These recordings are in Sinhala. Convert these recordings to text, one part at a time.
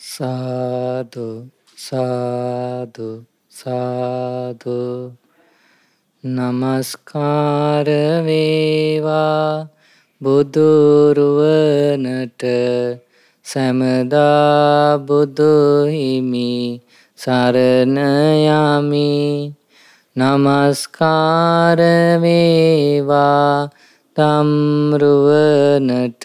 සාදු සාදු සාදු නමස්කාර වේවා බුදුරුවනට සැමදා බුදුහිමි සරණයමි නමස්කාර වේවා තම්රුවනට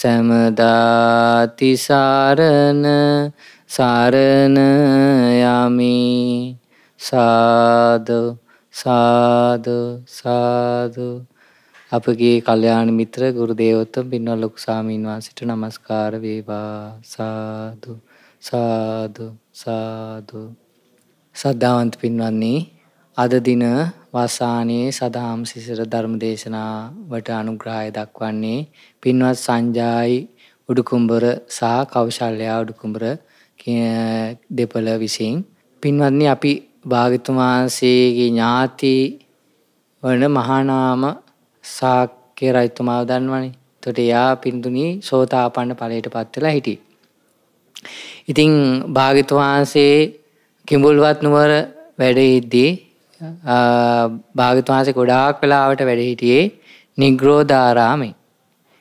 සැමදාති සාරණ සාරණ යමි සාදු සාදු සාදු අපගේ කල්යාණ මිත්‍ර ගුරු දේවෝත්තම පින්වත් ලොකු ස්වාමීන් වහන්සේට নমස්කාර වේවා සාදු සාදු සාදු සද්ධාවන්ත පින්වත්නි අද දින වසානයේ සදාම් සිසිර ධර්ම දේශනාවට අනුග්‍රහය දක්වන්නේ පින්වත් සංජායි උඩුකුඹර සහ කෞශල්‍යා උඩුකුඹර දෙපළ විසින් පින්වත්නි අපි භාගතුමාන්සේගේ ඥාති වන මහානාම සාක්‍ය රජතුමාව දන්නවනේ. එතකොට එයා පින්දුනි සෝතාපන්න ඵලයට පත් වෙලා හිටියේ. ඉතින් භාගතුමාන්සේ කිඹුල්වත් නුවර වැඩ ඉද්දී භාගතුන්සේ ගොඩාක් වෙලාවට වැඩ හිටියේ නිග්‍රෝධාරාමේ.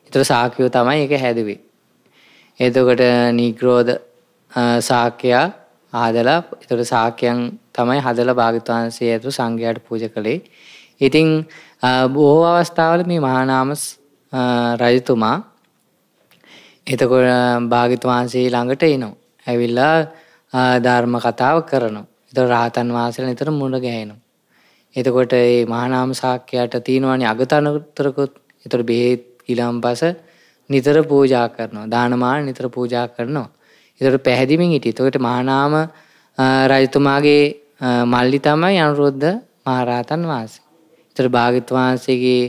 ඒතර සාක්‍යෝ තමයි ඒක හැදුවේ. එතකොට නිග්‍රෝධ සාක්‍යයා ආදලා ඒතර සාක්‍යයන් තමයි හදලා භාගතුන්සේ ඇතු සංඝයාට පූජා කළේ. ඉතින් බොහෝ අවස්ථාවල මේ මහානාමස් රජතුමා එතකොට භාගිතවහන්සේ ළඟට එනවා. ඇවිල්ලා ධර්ම කතාව කරනවා. එතකොට රාතන් වහන්සේලා නිතර මුණ ගැහෙනවා. එතකොට ඒ මහනාම සාක්‍යයට තියෙනවානි අගතනතරකුත් එතට බෙහෙත් ඉලාම් පස නිතර පූජා කරනවා දානමාන නිතර පූජා කරනවා. එතට පැහැදිමින් හිටි තොකට මහනාම රජතුමාගේ මල්ලි තමයි අනුරුද්ධ මහරහතන් වහන්සේ. එතට භාගිත් වහන්සේගේ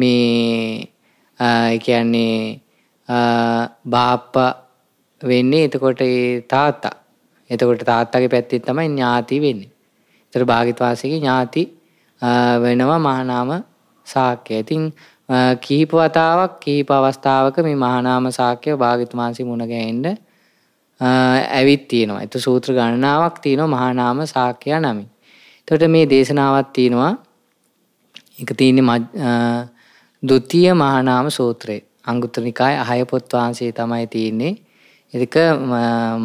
මේ කියන්නේ බාප්ප වෙන්නේ එතකොට තාත්තා එතකොට තාත්තගේ පැත්තිත් තමයි ඥාති වෙන්නේ ඒතර භාගිතවාසීගේ ඥාති වෙනවා මහානාම ශාක්‍ය. ඉතින් කීප වතාවක් කීප අවස්ථාවක මේ මහානාම ශාක්‍ය භාගිතවාසී මුණ ගැහෙන්න ඇවිත් තියෙනවා. ඒත් සූත්‍ර ගණනාවක් තියෙනවා මහානාම ශාක්‍ය නමින්. එතකොට මේ දේශනාවක් තියෙනවා. ඒක තියෙන්නේ ဒုတိ ය මහානාම සූත්‍රය. අංගුත්තර නිකාය 6 පොත් වහන්සේ තමයි තියෙන්නේ. ඒක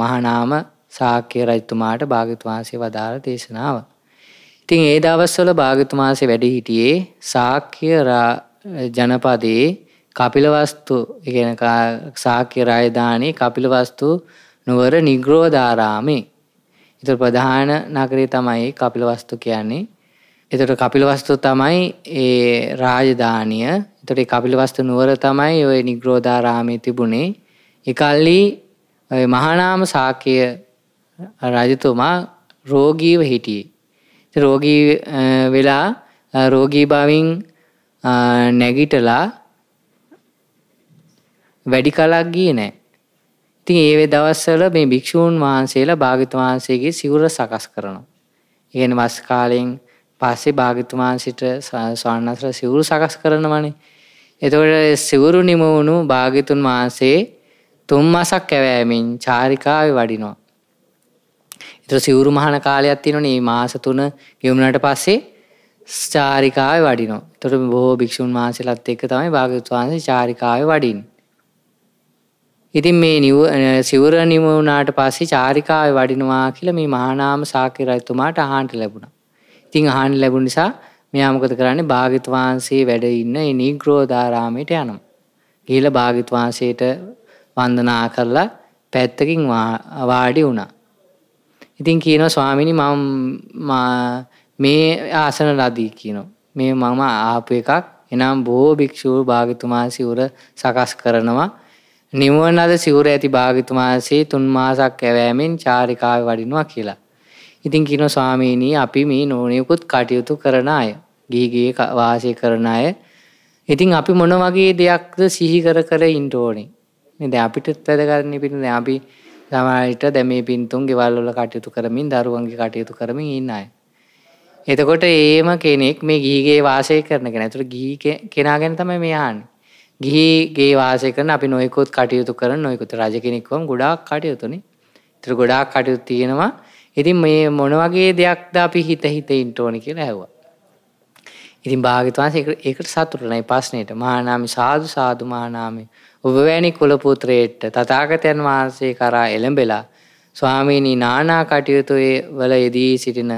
මහානාම ශාක්‍ය රජතුමාට භාග්‍යවත් වහන්සේ වදාළ දේශනාව. ඉතින් ඒ දවස්වල භාගතුමාසේ වැඩ හිටියේ සාක්‍ය ජනපදයේ කපිලවස්තු එකන සාක්‍ය රායධානී කපිලවස්තු නුවර නිග්‍රෝධාරාමේ. ඉතුර ප්‍රධාන නගරේ තමයි කපිලවස්තු කියන්නේ. එතට කපිලවස්තු තමයි ඒ රාජධානය එතට කපිලවස්තු නුවර තමයි ඔය නිග්‍රෝධාරාමේ තිබුණේ එකල්ලි මහනාම සාකය රජතුමා රෝගීව හිටියේ රෝගී වෙලා රෝගී බවින් නැගිටලා වැඩි කලක් ගියේ නෑ. ඉතින් ඒ දවස්වල මේ භික්ෂූන් වහන්සේලා භාග්‍යතුන් වහන්සේගේ සිවුර සකස් කරනවා. ඒ කියන්නේ වස් කාලෙන් පස්සේ භාග්‍යතුන් වහන්සේට ස්වාමීන් සිවුරු සකස් කරනවනේ. එතකොට සිවුරු නිම වුණු භාග්‍යතුන් වහන්සේ තුන් මාසක් කැවෑමෙන් චාරිකාවේ වඩිනවා. ඒතර සිවුරු මහන කාලයක් තියෙනවනේ මේ මාස 3 ගෙවුනට පස්සේ චාරිකාවේ වඩිනවා. ඒතර බොහෝ භික්ෂුන් වහන්සේලාත් එක්ක තමයි භාග්‍යවත් වහන්සේ චාරිකාවේ වඩින්නේ. ඉතින් මේ නිව සිවුර නිම වුණාට පස්සේ චාරිකාවේ වඩිනවා කියලා මේ මහානාම සාක්‍ය රජතුමාට අහන්න ලැබුණා. ඉතින් අහන්න ලැබුණ නිසා මෙයා මොකද කරන්නේ භාග්‍යවත් වහන්සේ වැඩ ඉන්න ඒ නිග්‍රෝධාරාමයට යනවා. ගිහිල්ලා භාග්‍යවත් වහන්සේට වන්දනා කරලා පැත්තකින් වාඩි වුණා. ඉතින් කියනවා ස්වාමිනි මම මේ ආසන ලදී කියනවා. මේ මම ආපු එකක්. එනම් බොහෝ භික්ෂූ භාග්‍යතුමා සිවුර සකස් කරනවා. නිවන අද සිවුර ඇති භාග්‍යතුමාසේ තුන් මාසක් ඇවෑමෙන් චාරිකාවේ වඩිනවා කියලා. ඉතින් කියනවා ස්වාමීනි අපි මේ නෝනියකුත් කටයුතු කරන අය. ගිහි ගිහි වාසය කරන අය. ඉතින් අපි මොන වගේ දෙයක්ද සිහි කර කර ඉන්න ඕනේ. මේ දැන් අපිටත් වැඩ කරන්නේ පිටින් දැන් අපි සමහරවිට දැන් මේ පින්තුන් ගෙවල් වල කටයුතු කරමින් දරුවන්ගේ කටයුතු කරමින් ඉන්න අය. එතකොට ඒම කෙනෙක් මේ ගීගේ වාසය කරන කෙන ඇතුට ගී කෙනා ගැන තමයි මෙයාන්. ගිහිගේ වාසය කරන අපි නොයකුත් කටයුතු කර නොයකුත රජ කෙනෙක්වම් ගොඩාක් කටයුතුනි තර ගොඩාක් කටයුතු තියෙනවා ඉතින් මේ මොන වගේ දෙයක්ද අපි හිත හිත ඉන්ට ඕනි කියලා ඇහවා. ඉතින් භාගතුවාන් ඒකට සතුරනයි පස්සනයට මහනාමි සාදු සාධ මහනාමේ ඔබවැනි කුලපුත්‍රයෙක්ට තථාගතයන් වහන්සේ කරා එළඹෙලා ස්වාමීනි නානා කටයුතුයේ වල යෙදී සිටින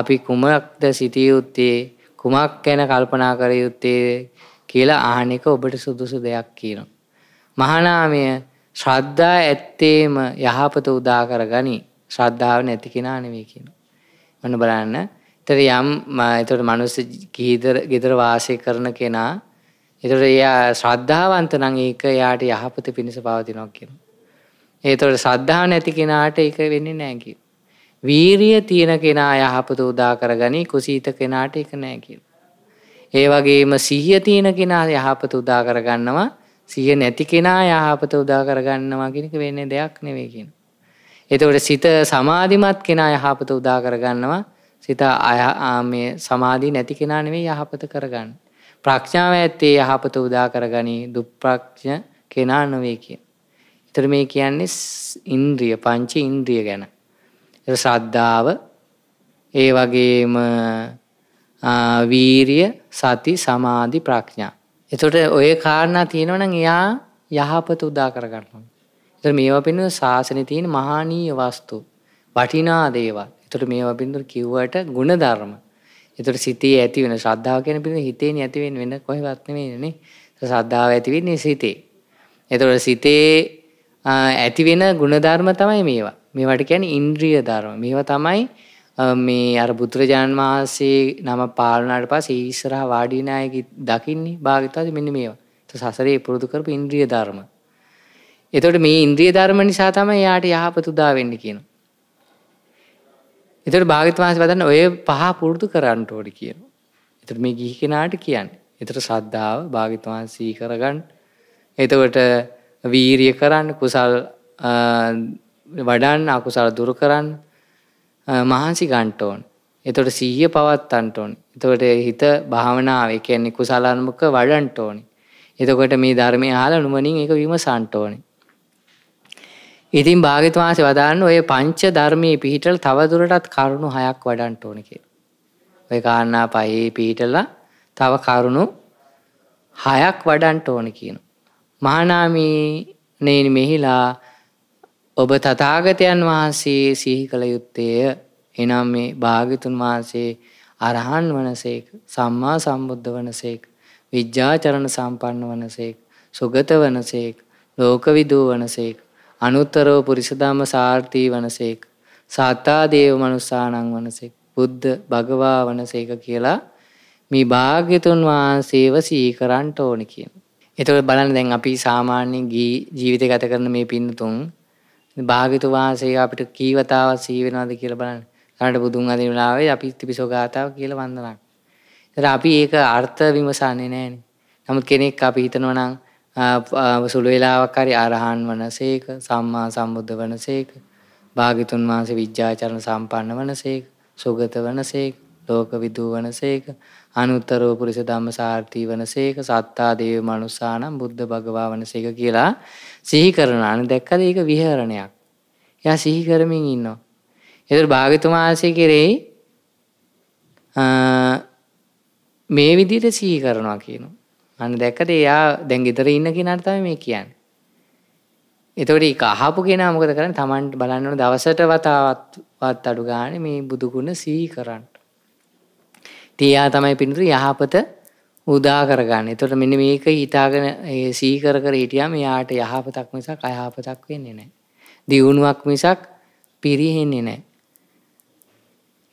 අපි කුමක්ද සිටිය යුත්තේ කුමක් ගැන කල්පනා කර යුත්තේ කියලා අහන එක ඔබට සුදුසු දෙයක් කියනවා. මහානාමය ශ්‍රද්ධා ඇත්තේම යහපත උදා කරගනි. ශ්‍රද්ධාව නැති කෙනා නෙවෙයි කියනවා. ඔන්න බලන්න. ඒතර යම් ඒතර මිනිස් ජීවිත ගෙදර වාසය කරන කෙනා එතකොට එයා ශ්‍රද්ධාවන්ත නම් ඒක එයාට යහපත පිණිස පවතිනවා කියනවා. ඒතකොට ශ්‍රද්ධාව නැති කෙනාට ඒක වෙන්නේ නැහැ කියන. වීරිය තියෙන කෙනා යහපත උදා කරගනි කුසීත කෙනාට ඒක නැහැ කියන. ඒ වගේම සිහිය තියෙන කෙනා යහපත උදා කරගන්නවා සිහිය නැති කෙනා යහපත උදා කරගන්නවා කියන එක වෙන්නේ දෙයක් නෙවෙයි කියන. එතකොට සිත සමාධිමත් කෙනා යහපත උදා කරගන්නවා සිත අය මේ සමාධි නැති කෙනා නෙවෙයි යහපත කරගන්න. ප්‍රඥාව ඇත්තේ යහපත උදා කරගනී දුප්‍රඥ කෙනා නොවේ කිය. ඉතින් මේ කියන්නේ ඉන්ද්‍රිය පංච ඉන්ද්‍රිය ගැන. ඒක ශ්‍රද්ධාව ඒ වගේම වීරිය සති සමාධි ප්‍රඥා. එතකොට ඔය කාරණා තියෙනවනම් එයා යහපත උදා කරගන්නවා. එතකොට මේවා පින්න සාසනේ තියෙන මහානීය වස්තු වටිනා දේවල්. එතකොට මේවා පින්න කිව්වට ಗುಣධර්ම. ඒතර සිතේ ඇති වෙන ශ්‍රද්ධාව කියන පිළිඳ හිතේ නැති වෙන වෙන කොහෙවත් නෙමෙයිනේ. ශ්‍රද්ධාව ඇති වෙන්නේ සිතේ. ඒතර සිතේ ඇති වෙන ಗುಣධර්ම තමයි මේවා. මේවට කියන්නේ ඉන්ද්‍රිය ධර්ම. මේවා තමයි මේ අර බුදුරජාණන් වහන්සේ නම පාලනාට පස්සේ ඉස්සරහා වාඩි වෙන අය දකින්නේ භාගිතාද මෙන්න මේවා. ඒ සසරේ පුරුදු කරපු ඉන්ද්‍රිය ධර්ම. එතකොට මේ ඉන්ද්‍රිය ධර්ම නිසා තමයි යාට යහපත උදා වෙන්නේ කියනවා. එතට භාගතවාස වදන්න ඔය පහ පුරුදු කරන්න ඕඩි කියන. එතට මේ ගිහි කෙනාට කියන්න. එතට සද්ධාව භාගිතවාන් සී කරගන්න. එතවට වීරිය කරන්න කුසල් වඩන්න අකුසල දුර කරන්න මහන්සි ගන්ටෝන්. එතොට සීය පවත්තන්ටෝන්. එතකොට හිත භාවනාව කියන්නේ කුසලානුමක වඩන්ටෝනි. එතකොට මේ ධර්මය හාල නුමනින් එක විම සන්ටෝනි. ඉතින් භාග්‍යතුන් වහන්සේ වදාන්න ඔය පංච ධර්මයේ පිහිටලා තවදුරටත් කරුණු හයක් වඩන්න ඕනේ කියලා. ඔය කාරණා පහේ පිහිටලා තව කරුණු හයක් වඩන්න ඕනේ කියනවා. මහානාමි නේනි මෙහිලා ඔබ තථාගතයන් වහන්සේ සිහි කළ යුත්තේය. එනම් මේ භාග්‍යතුන් වහන්සේ අරහන් වනසේක සම්මා සම්බුද්ධ වනසේක විද්‍යාචරණ සම්පන්න වනසේක සුගත වනසේක ලෝකවිදූ වනසේක අනුත්තරව පුරිසදම්ම සාර්ථී වනසේක. සත්තා දේව මනුස්සානං වනසෙක්. බුද්ධ භගවා වනසේක කියලා මේ භාග්‍යතුන් වහන්සේව සීකරන්ට ඕන කියන. එතකොට බලන්න දැන් අපි සාමාන්‍ය ගී ජීවිතය ගත කරන මේ පින්නතුන් භාග්‍යතුන් වහන්සේ අපිට කීවතාවක් සී වෙනවද කියලා බලන්න. ඊළඟට බුදුන් අදින වෙලාවේ අපි ත්‍රිපිසෝ ගාතාව කියලා වන්දනා කරනවා. අපි ඒක අර්ථ විමසන්නේ නැහැනේ. නමුත් කෙනෙක් අපි හිතනවා නම් සුළු වෙලාවක් හරි අරහන් වනසේක සම්මා සම්බුද්ධ වනසේක භාගිතුන් වහන්සේ විජ්ජාචරණ සම්පන්න වනසේක සුගත වනසේක ලෝක විදූ වනසේක අනුත්තරෝ පුරිස ධම්මසාර්ථී වනසේක සත්තා දේව මනුස්සානම් බුද්ධ භගවා වනසේක කියලා සිහි කරන අන දැක්කද ඒක විහරණයක්. එයා සිහි කරමින් ඉන්නවා. ඒතර භාග්‍යතුන් වහන්සේ කෙරෙහි මේ විදිහට සිහි කරනවා කියනවා. මම දැක්කද එයා දැන් ගෙදර ඉන්න කෙනාට තමයි මේ කියන්නේ. එතකොට ඒක අහපු කෙනා මොකද කරන්නේ? Tamanට බලන්න ඕන දවසට වතාවත් වත් අඩු ගන්න මේ බුදු ගුණ සිහි කරන්න. තියා තමයි පින්තුරු යහපත උදා කරගන්න. එතකොට මෙන්න මේක හිතාගෙන ඒ සිහි කර කර හිටියාම යාට යහපතක් මිසක් අයහපතක් වෙන්නේ නැහැ. දියුණුවක් මිසක් පිරිහෙන්නේ නැහැ.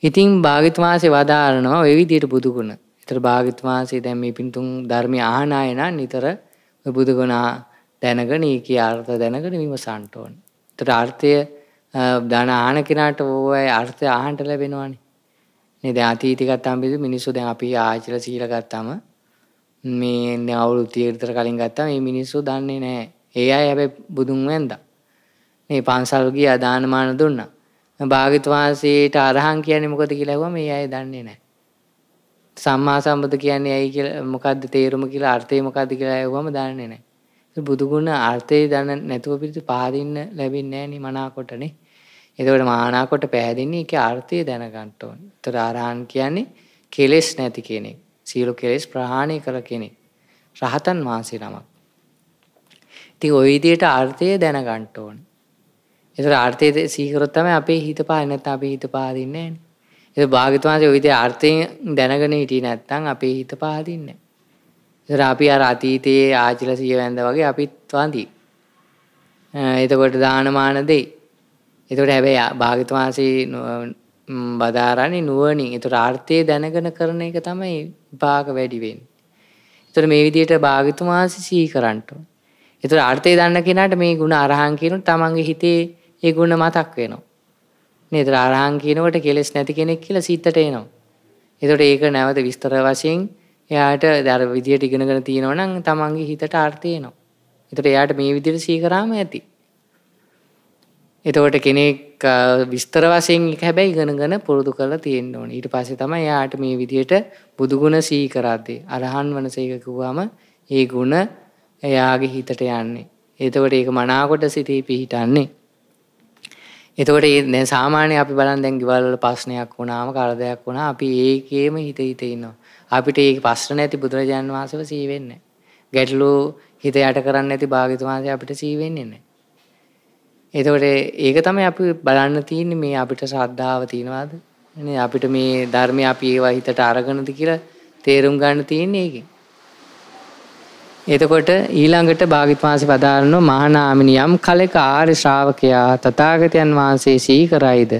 ඉතින් භාග්‍යතුමාසේ වදාරනවා ওই විදිහට බුදුගුණ එතර භාග්‍යවත් වහන්සේ දැන් මේ පින්තුන් ධර්මය අහන අය නම් නිතර ඔය බුදු ගුණ දැනගෙන ඒකේ අර්ථ දැනගෙන විමසන්න ඕන. එතර අර්ථය දාන ආහන කෙනාට ඕවයි අර්ථය අහන්න ලැබෙනවානේ. නේද අතීතය ගත්තාම මිනිස්සු දැන් අපි ආචර සීල ගත්තාම මේ දැන් අවුරුදු 30 විතර කලින් ගත්තා මේ මිනිස්සු දන්නේ නැහැ. ඒ අය හැබැයි බුදුන් වැඳා. මේ පන්සල් ගියා දානමාන දුන්නා. භාග්‍යවත් වහන්සේට අරහන් කියන්නේ මොකද කියලා ඇහුවා මේ අය දන්නේ නැහැ. සම්මා සම්බුදු කියන්නේ ඇයි කියලා මොකද්ද තේරුම කියලා අර්ථය මොකද්ද කියලා ඇහුවම දන්නේ නැහැ. ඒක බුදු ගුණ අර්ථය දන්න නැතුව පිළිතු පහදින්න ලැබෙන්නේ නැහැ නේ මනාකොටනේ. එතකොට මනාකොට පෑදෙන්නේ ඒකේ අර්ථය දැනගන්න ඕනේ. ඒතර ආරහන් කියන්නේ කෙලෙස් නැති කෙනෙක්. සියලු කෙලෙස් ප්‍රහාණය කළ කෙනෙක්. රහතන් වහන්සේ නමක්. ඉතින් ওই විදිහට අර්ථය දැනගන්න ඕනේ. ඒතර අර්ථය සීකරොත් තමයි අපේ හිත පාන්නේ නැත්නම් අපේ හිත පාදින්නේ නැහැ. ඒ භාගතුමාගේ ඔය විදිහේ අර්ථයෙන් දැනගෙන හිටියේ නැත්නම් අපේ හිත පහදින්නේ නැහැ. අපි අර අතීතයේ ආචිල සිය වැඳ වගේ අපිත් වඳි. එතකොට දානමාන දෙයි. එතකොට හැබැයි භාගතුමාසේ බදාරන්නේ නුවණින්. එතකොට අර්ථය දැනගෙන කරන එක තමයි විපාක වැඩි වෙන්නේ. එතකොට මේ විදිහට භාගතුමාසේ සිහි කරන්න ඕන. එතකොට අර්ථය දන්න කෙනාට මේ ಗುಣ අරහන් කියනොත් තමන්ගේ හිතේ ඒ ಗುಣ මතක් වෙනවා. නේද? අරහන් කියනකොට කෙලස් නැති කෙනෙක් කියලා සිතට එනවා. එතකොට ඒක නැවත විස්තර වශයෙන් එයාට අර විදියට ඉගෙනගෙන තියෙනවනම් තමන්ගේ හිතට අර්ථය එනවා. එතකොට එයාට මේ විදියට සීකරාම ඇති. එතකොට කෙනෙක් විස්තර වශයෙන් එක හැබැයි ඉගෙනගෙන පුරුදු කරලා තියෙන්න ඕනේ. ඊට පස්සේ තමයි එයාට මේ විදියට බුදු ගුණ සීකරද්දී අරහන් වනසේක කිව්වම ඒ ගුණ එයාගේ හිතට යන්නේ. එතකොට ඒක මනාකොට සිතේ පිහිටන්නේ. එතකොට ඒ දැන් සාමාන්‍ය අපි බලන් දැන් ගෙවල් වල ප්‍රශ්නයක් වුණාම කාලයක් වුණා අපි ඒකේම හිත හිත ඉන්නවා. අපිට ඒක ප්‍රශ්න නැති බුදුරජාන් වහන්සේව සී වෙන්නේ ගැටලු හිත යට කරන්නේ නැති භාග්‍යතුන් වහන්සේ අපිට සී වෙන්නේ නැහැ. එතකොට ඒක තමයි අපි බලන්න තියෙන්නේ මේ අපිට ශ්‍රද්ධාව තියනවාද? නේ අපිට මේ ධර්මය අපි ඒවා හිතට අරගෙනද කියලා තේරුම් ගන්න තියෙන්නේ ඒකෙන්. එතකොට ඊළඟට භාගිත්වාන්සේ පදාරන මහනාමිනි යම් කලෙක ආර්ය ශ්‍රාවකයා තථාගතයන් වහන්සේ සීකරයිද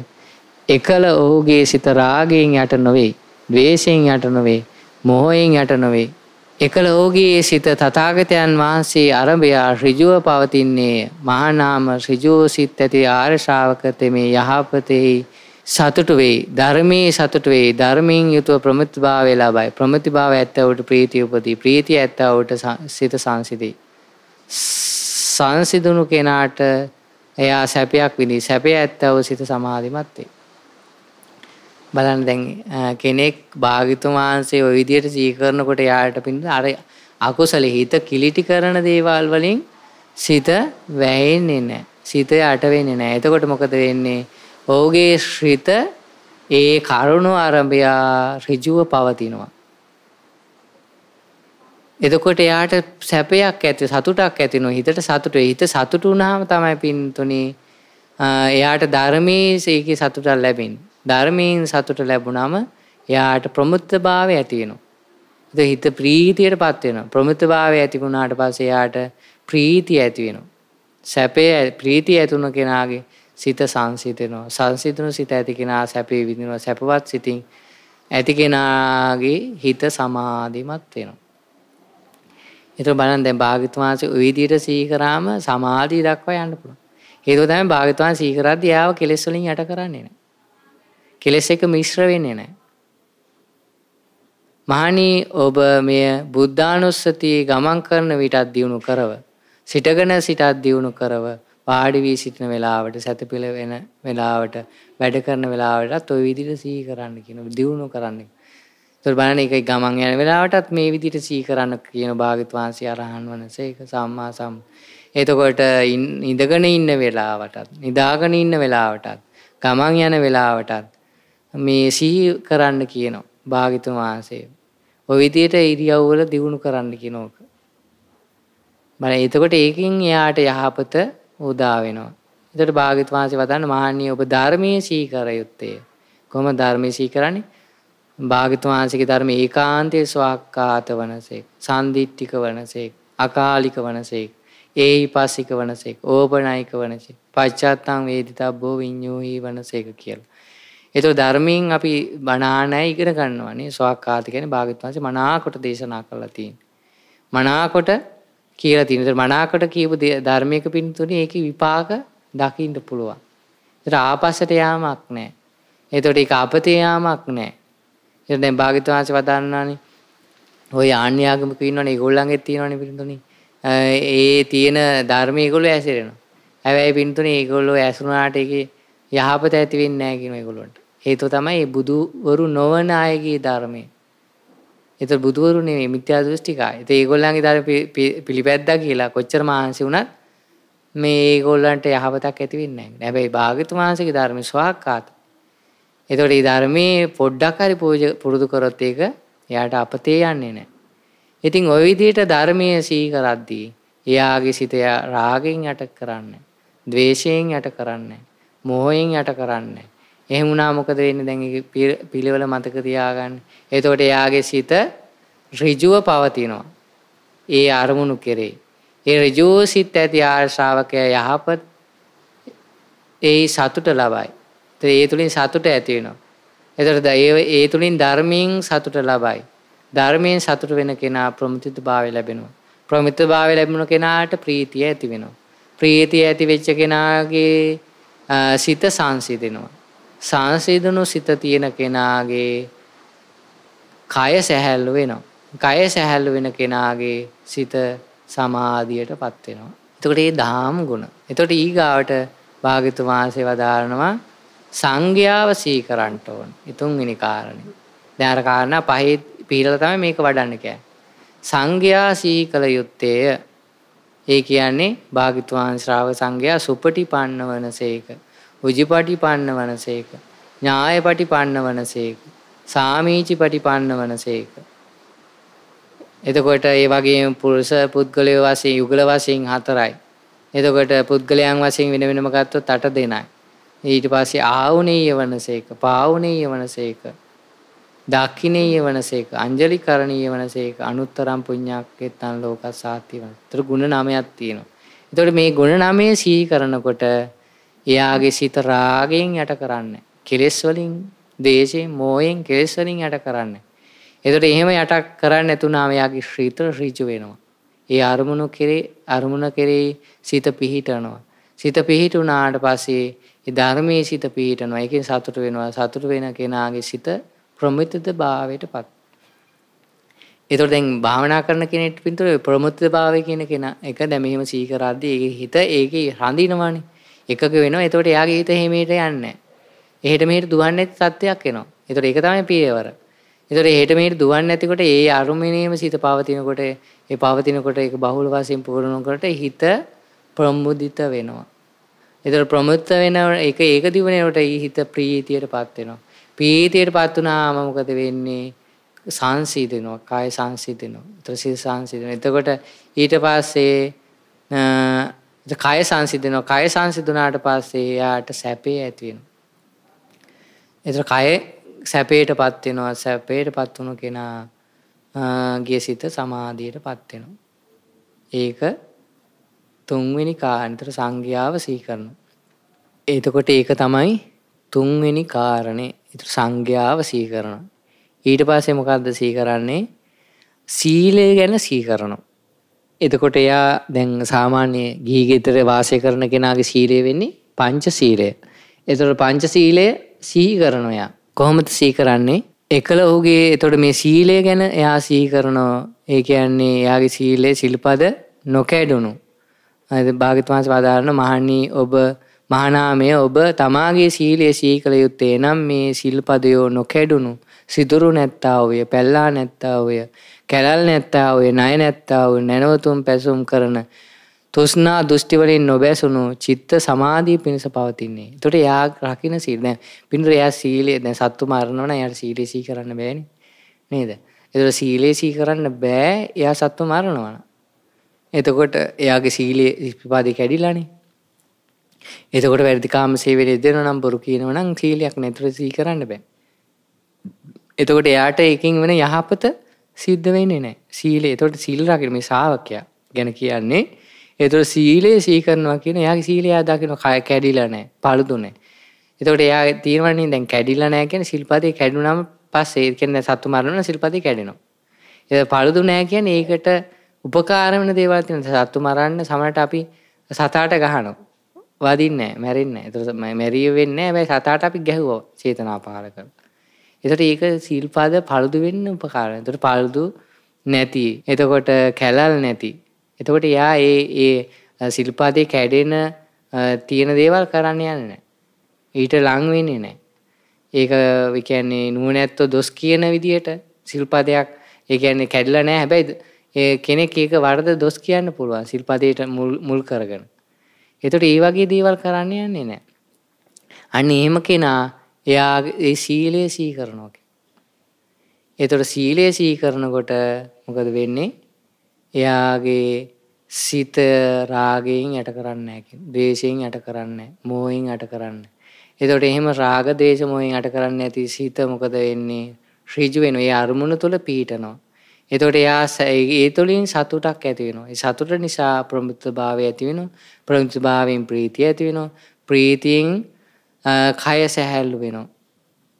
එකල ඔහුගේ සිත රාගයෙන් යට නොවේ ද්වේෂයෙන් යට නොවේ මොහයෙන් යට නොවේ එකල ඔහුගේ සිත තථාගතයන් වහන්සේ අරඹයා ඍජුව පවතින්නේ මහානාම ඍජුව සිත් ඇති ආර්ය ශ්‍රාවක තෙමේ යහපතෙහි සතුටු වෙයි. ධර්මයේ සතුටු වෙයි. ධර්මයෙන් යුතුව ප්‍රමිතිභාවය ලබයි. ප්‍රමිතිභාවය ඇත්තවට ප්‍රීතිය උපදී. ප්‍රීතිය ඇත්තවට සිත සංසිඳෙයි. සංසිඳුණු කෙනාට එයා සැපයක් විඳි. සැපය ඇත්තව සිත සමාධිමත් වෙයි. බලන්න දැන් කෙනෙක් භාග්‍යතුන් වහන්සේ ওই විදිහට සිහි කරනකොට යාට පින්න අර අකුසල හිත කිලිටි කරන දේවල් වලින් සිත වැයෙන්නේ නැහැ. සිත යට වෙන්නේ නැහැ. එතකොට මොකද වෙන්නේ? ඔහුගේ ශ්‍රිත ඒ කරුණු ආරම්භයා ඍජුව පවතිනවා. එතකොට එයාට සැපයක් ඇති සතුටක් ඇතිනො හිතට සතුට හිත සතුට වුණාම තමයි පින්තුනේ එයාට ධර්මයේ ඒකේ සතුටක් ලැබෙන. ධර්මයෙන් සතුට ලැබුණාම එයාට ප්‍රමුත්තභාවය ඇති වෙනවා. ඉතින් හිත ප්‍රීතියටපත් වෙනවා. ප්‍රමුත්තභාවය ඇති වුණාට පස්සේ එයාට ප්‍රීතිය ඇති වෙනවා. සැපේ ප්‍රීතිය ඇති වුණ කෙනාගේ සිත සංසිතෙනවා. සංසිතන සිත ඇති කෙනා සැපේ විඳිනවා. සැපවත් සිතින් ඇති කෙනාගේ හිත සමාධිමත් වෙනවා. ඒතර බලන්න දැන් භාග්‍යතුන් වහන්සේ ওই විදිහට සීකරාම සමාධිය දක්වා යන්න පුළුවන්. හේතුව තමයි භාග්‍යතුන් වහන්සේ සීකරද්දී ආව කෙලෙස් වලින් යට කරන්නේ නැහැ. කෙලෙස් එක මිශ්‍ර වෙන්නේ නැහැ. මහණී ඔබ මෙය බුද්ධානුස්සතිය ගමන් කරන විටත් දියුණු කරව. සිටගෙන සිටත් දියුණු කරව. පාඩි වී සිටින වෙලාවට සැතපිල වෙන වෙලාවට වැඩ කරන වෙලාවටත් ඔය විදිහට සිහි කරන්න කියන දියුණු කරන්න. ඒතර බලන්න ඒක ගමන් යන වෙලාවටත් මේ විදිහට සිහි කරන්න කියන භාග්‍යවත් වහන්සේ අරහන් වහන්සේ ඒක සම්මා සම්. එතකොට ඉඳගෙන ඉන්න වෙලාවටත් නිදාගෙන ඉන්න වෙලාවටත් ගමන් යන වෙලාවටත් මේ සිහි කරන්න කියනවා භාග්‍යතුන් වහන්සේ. ඔය විදිහට ඉරියව් වල දියුණු කරන්න කියනෝක. බලන්න එතකොට ඒකෙන් එයාට යහපත උදා වෙනවා. එතකොට භාග්‍යවත් වහන්සේ වදන්න මහන්නේ ඔබ ධර්මයේ සීකර යුත්තේ. කොහොම ධර්මයේ සීකරන්නේ? භාග්‍යවත් වහන්සේගේ ධර්ම ඒකාන්තයේ ස්වාක්කාත වනසේක්, සම්දිත්තික වනසේක්, අකාලික වනසේක්, ඒහිපස්සික වනසේක්, ඕපනායික වනසේක්, පච්චාත්තං වේදිතබ්බෝ විඤ්ඤෝහි වනසේක කියලා. එතකොට ධර්මයෙන් අපි බණාණයි ඉගෙන ගන්නවානේ. ස්වාක්කාත කියන්නේ භාග්‍යවත් වහන්සේ මනාකොට දේශනා කළා තියෙන්නේ. මනාකොට කියලා තියෙනවා. මනාකොට කියපු ධර්මයක පින්තුනේ ඒකේ විපාක දකින්න පුළුවන්. ඒතර ආපස්සට යාමක් නැහැ. ඒතකොට ඒක අපතේ යාමක් නැහැ. ඒතර දැන් භාග්‍යවතුන්ස වදන්නානේ. ওই ආන්‍යාගමක ඉන්නවනේ ඒගොල්ලන්ගේ තියෙනවනේ පින්තුනේ. ඒ තියෙන ධර්මයේ ඒගොල්ලෝ ඇසිරෙනවා. හැබැයි පින්තුනේ ඒගොල්ලෝ ඇසුනාට ඒකේ යහපත ඇති වෙන්නේ නැහැ කියන ඒගොල්ලන්ට. හේතුව තමයි බුදුවරු නොවන අයගේ ධර්මයේ එත බුදුවරුනේ මේ මිත්‍යා දෘෂ්ටිකයි. ඒත් ඒගොල්ලන්ගේ දාර පිළිපැද්දා කියලා කොච්චර මහන්සි වුණත් මේ ඒගොල්ලන්ට යහපතක් ඇති වෙන්නේ නැහැ. හැබැයි භාග්‍යතුන් වහන්සේගේ ධර්මයේ ස්වාක්කාත. එතකොට මේ ධර්මයේ පොඩ්ඩක් හරි පුරුදු කරොත් ඒක එයාට අපතේ යන්නේ නැහැ. ඉතින් ওই විදිහට ධර්මයේ සී කරද්දී එයාගේ සිත රාගෙන් යට කරන්නේ, ද්වේෂයෙන් යට කරන්නේ, මෝහයෙන් යට කරන්නේ. එහෙම වුණා මොකද වෙන්නේ දැන් ඒක පිළිවෙල මතක තියාගන්න. එතකොට එයාගේ සිත ඍජුව පවතිනවා. ඒ අරමුණු කෙරේ. ඒ ඍජුව සිත් ඇති ආශාවකයා යහපත් ඒ සතුට ලබයි. ඒ තුලින් සතුට ඇති වෙනවා. එතකොට ඒ ඒ තුලින් ධර්මයෙන් සතුට ලබයි. ධර්මයෙන් සතුට වෙන කෙනා ප්‍රමුතිතභාවය ලැබෙනවා. ප්‍රමුතිතභාවය ලැබුණ කෙනාට ප්‍රීතිය ඇති වෙනවා. ප්‍රීතිය ඇති වෙච්ච කෙනාගේ සිත සංසිඳෙනවා. සංසිඳුණු සිත තියෙන කෙනාගේ කය සැහැල්ලු වෙනවා. කය සැහැල්ලු වෙන කෙනාගේ සිත සමාධියටපත් වෙනවා. එතකොට මේ දහම් ගුණ. එතකොට ඊගාවට භාග්‍යතුන් වහන්සේ වදාරනවා සංඝයාව සීකරන්ට ඕන. ඊතුන්වෙනි කාරණේ. දැන් අර කාරණා පහේ පිළිලා තමයි මේක වඩන්න කියන්නේ. සංඝයා සීකල යුත්තේය. ඒ කියන්නේ භාග්‍යතුන් ශ්‍රාවක සංඝයා සුපටිපන්න වනසේක. උජිපටි පන්න වනසේක. ඥාය පටි පන්න වනසේක. සාමීචි පටි පන්න වනසේක. එතකොට ඒ වගේ පුරුස පුද්ගලය වසින් යුගල වසින් හතරයි. එතකොට පුද්ගලයන් වසින් වෙන වෙනම ගත්තොත් අට දෙනයි. ඊට පස්සේ ආවුනීය වනසේක, පාවුනීය වනසේක, දක්ඛිනීය වනසේක, අංජලි කරණීය වනසේක, අනුත්තරම් පුඤ්ඤාක්කේතං ලෝකසාති වන. ඒතර ಗುಣ නමයක් තියෙනවා. එතකොට මේ ගුණ නමය සිහි කරනකොට එයාගේ සිත රාගයෙන් යට කරන්නේ. කෙලෙස් වලින්, දේශයෙන්, මෝයෙන් කෙලෙස් වලින් යට කරන්නේ. එතකොට එහෙම යට කරන්නේ නැතුණාම එයාගේ ශ්‍රීත ඍජු වෙනවා. ඒ අරමුණු කෙරේ අරමුණ කෙරේ සිත පිහිටනවා. සිත පිහිටුණාට පස්සේ ඒ ධර්මයේ සිත පිහිටනවා. ඒකෙන් සතුට වෙනවා. සතුට වෙන කෙනාගේ සිත ප්‍රමිතද භාවයටපත්. ඒතකොට දැන් භාවනා කරන කෙනෙක් පිටුර ප්‍රමුත්ත භාවය කියන කෙනා එක දැන් මෙහෙම සීකරද්දී ඒකේ හිත ඒකේ රඳිනවානේ. එකක වෙනවා. එතකොට එයාගේ හිත එහෙමයට යන්නේ එහෙට මෙහෙට දුවන්නේ සත්‍යයක් එනවා. එතකොට ඒක තමයි පියවර. එතකොට එහෙට මෙහෙට දුවන්නේ නැතිකොට ඒ අරුමිනේම සිත පවතිනකොට ඒ පවතිනකොට ඒක බහුල වශයෙන් පුරනකොට හිත ප්‍රමුදිත වෙනවා. එතකොට ප්‍රමුදිත වෙන එක ඒක දිවෙනකොට ඒ හිත ප්‍රීතියටපත් වෙනවා. ප්‍රීතියටපත් වුණාම මොකද වෙන්නේ? සංසිඳෙනවා. කාය සංසිඳෙනවා. ඊට සිත සංසිඳෙනවා. එතකොට ඊට පස්සේ කය සංසිදනවා කය සංසිදුනාට පස්සේ එයාට සැපේ ඇති වෙනවා. ඒතර කය සැපේටපත් වෙනවා සැපේටපත් වුණු කෙනා ගේ සිත සමාධියටපත් වෙනවා. ඒක තුන්වෙනි කාණතර සංග්‍යාව සීකරන. එතකොට ඒක තමයි තුන්වෙනි කාරණේ. ඒතර සංග්‍යාව සීකරන. ඊට පස්සේ මොකද්ද සීකරන්නේ? සීලය ගැන සීකරනවා. එතකොට එයා දැන් සාමාන්‍ය ගීගෙතර වාසය කරන කෙනාගේ සීලය වෙන්නේ පංච සීලය. එතොට පංච සීලය සීහි කරනොයා. කොහොමද සී කරන්නේ එකල ඔහුගේ එතොට මේ සීලය ගැන එයා සී කරනෝ ඒ කියන්නේ එයාගේ සීලය සිල්පද නොකෑඩුණු. ඇද භාගිතවාන්ස පදාරණ මහන්නේ ඔබ මහනාමය ඔබ තමාගේ සීලයේ සී කළ යුත්තේ නම් මේ සිල්පදයෝ නොකැඩුණු සිදුරු නැත්තාවය පැල්ලා නැත්තාවය කැරල් නැත්තා වූ ණය නැත්තා වූ නැනවතුම් පැසුම් කරන තෘෂ්ණා දෘෂ්ටි වලින් නොබැසුණු චිත්ත සමාධිය පිණිස පවතින්නේ. එතකොට එයා රකින්න සීල දැන් පින්තර එයා සීලය දැන් සත්තු මරනවා නම් එයාට සීලය සී කරන්න බෑනේ. නේද? එතකොට සීලය සී කරන්න බෑ එයා සත්තු මරනවා නම්. එතකොට එයාගේ සීලයේ විපාදේ කැඩිලානේ. එතකොට වැඩි කාම සේවයේ දෙනවා නම් බොරු කියනවා නම් සීලයක් නේතර සී කරන්න බෑ. එතකොට එයාට එකකින් වෙන යහපත සිද්ධ වෙන්නේ නෑ සීලේ තොට සිල්රකිරම සාාවකයා ගැන කියන්නේ එතුට සීලේ සීකරනවා කියන යාගේ සීලයා දකින කය කැඩිලනෑ පළුදුනේ එතකට එයා තීරවන්නේ දැන් කැඩිලනෑ කියෙන ශිල්පතය කැඩුනම් පස්සේ කෙන්න සත්තු මරණ ශිල්පති කැඩෙනවා එ පළුදු නෑ කියන ඒකට උපකාරමන දේවල්තින සත්තු මරන්න සමට අපි සතාට ගහනෝ වදින්න මැරන්න එතුර මැරිය වෙන්න ඇබයි සතාට අපි ගැහුවෝ චේතනා පාල කර එතකොට ඒක සීල්පාද paludu වෙන්න උපකාරයි. එතකොට paludu නැති. එතකොට කැලල් නැති. එතකොට යා ඒ ඒ සිල්පාදේ කැඩෙන තියෙන දේවල් කරන්න යන්නේ නැහැ. ඊට ලං වෙන්නේ නැහැ. ඒක කියන්නේ නුවණැත්තෝ දොස් කියන විදියට සිල්පාදයක් ඒ කියන්නේ කැඩලා නැහැ හැබැයි ඒ කෙනෙක් ඒක වරද දොස් කියන්න පුළුවන් සිල්පදයට මුල් කරගෙන. එතකොට ඒ වගේ දේවල් කරන්න යන්නේ නැහැ. අන්න එහෙම කෙනා එයා ඒ සීලය සිහි කරනවා. එතකොට සීලය සිහි කරනකොට මොකද වෙන්නේ? එයාගේ සිත රාගයෙන් යට කරන්නේ නැහැ කියන. ද්වේෂයෙන් යට කරන්නේ නැහැ. මෝහයෙන් යට කරන්නේ. එතකොට එහෙම රාග, දේශ, මෝහයෙන් යට කරන්නේ නැති සිත මොකද වෙන්නේ? ඍජු වෙනවා. ඒ අරමුණ තුල පීඩනවා. එතකොට එයා ඒ තුළින් සතුටක් ඇති වෙනවා. ඒ සතුට නිසා ප්‍රමුත්භාවය ඇති වෙනවා. ප්‍රමුත්භාවයෙන් ප්‍රීතිය ඇති වෙනවා. ප්‍රීතියෙන් කය සැහැල්ලු වෙනවා.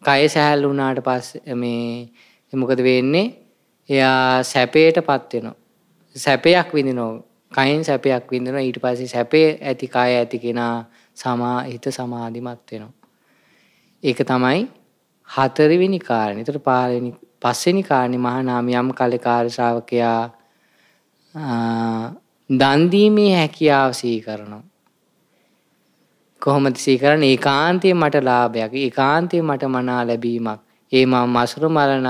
කය සැහැල්ලු වුණාට පස්ස මේ එමොකද වෙන්නේ එයා සැපයට පත්වෙනවා. සැපයක් විඳිනෝ කයින් සැපයක් විඳින ඊට පස්සේ සැපේ ඇති කාය ඇති කෙනා සමා හිත සමාධිමත් වෙනවා. ඒක තමයි හතරවෙනි කාරණේ. ඒතර පළවෙනි පස්වෙනි කාරණේ මහා නාමියම් කලකාර ශ්‍රාවකයා දන් දීමේ හැකියාව සිහි කරනවා. කොහොමද සීකරන්නේ? ඒකාන්තිය මට ලාභයක්. ඒකාන්තිය මට මනා ලැබීමක්. ඒ මම මසුරු මරණ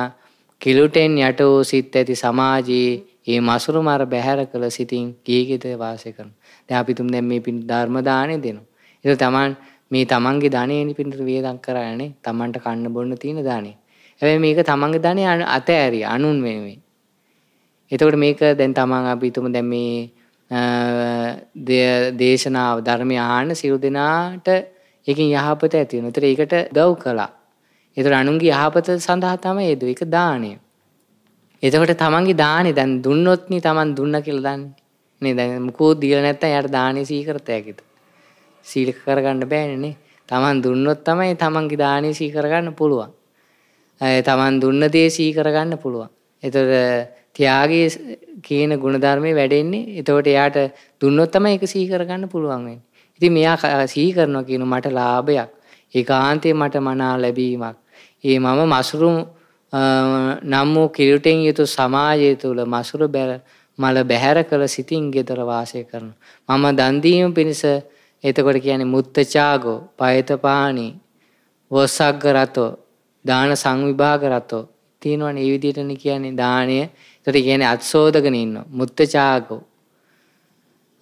කිලුටෙන් යට වූ සිත් ඇති සමාජයේ ඒ මසුරු මර බැහැර කළ සිතින් කීකිත වාසය කරන. දැන් අපි තුම් දැන් මේ ධර්ම දාණය දෙනවා. ඒක තමන් මේ තමන්ගේ ධනෙනි පින්තර වේදම් කරන්නේ තමන්ට කන්න බොන්න තියෙන ධනෙ. හැබැයි මේක තමන්ගේ ධනෙ අතෑරිය අනුන් වෙනුවෙන්. එතකොට මේක දැන් තමන් අපි තුම දැන් මේ දේශනාව ධර්මය ආන සිරු දෙනාට ඒකින් යහපත ඇති වෙනවා. ඒතර ඒකට උදව් කළා. ඒතර අනුන්ගේ යහපත සඳහා තමයි ඒ දුක දාණය. එතකොට තමන්ගේ දාණය දැන් දුන්නොත්නි තමන් දුන්න කියලා දන්නේ. නේ දැන් මුකෝ දීලා නැත්තම් යාට දාණය සීකරතයකිට. සීල කරගන්න බෑනේ නේ. තමන් දුන්නොත් තමයි තමන්ගේ දාණය සීකරගන්න පුළුවන්. තමන් දුන්න දේ සීකරගන්න පුළුවන්. ඒතර තියාගේ කියන ගුණධර්මය වැඩෙන්නේ එතවට එයාට දුන්නොත්තම එක සීකරගන්න පුළුවන්ෙන්. ඉති මෙයා සී කරනවා කියන මට ලාභයක් ඒ කාන්තය මට මනා ලැබීමක්. ඒ මම මසුරුම් නම් වූ කිරුටෙන් යුතු සමාජය තුළ මසුරු බැර මල බැහැර කළ සිතින් ගෙදර වාසය කරන. මම දන්දීම පිණිස එතකොට කියන්නේ මුත්තචාගෝ පයතපානි වොස්සග්ග රතෝ දාන සංවිභාග රතෝ තියෙනවනේ ඒ විදිහටනේ කියන්නේ දාණය එතකොට කියන්නේ අත්සෝදගෙන ඉන්නවා. මුත්තචාකෝ.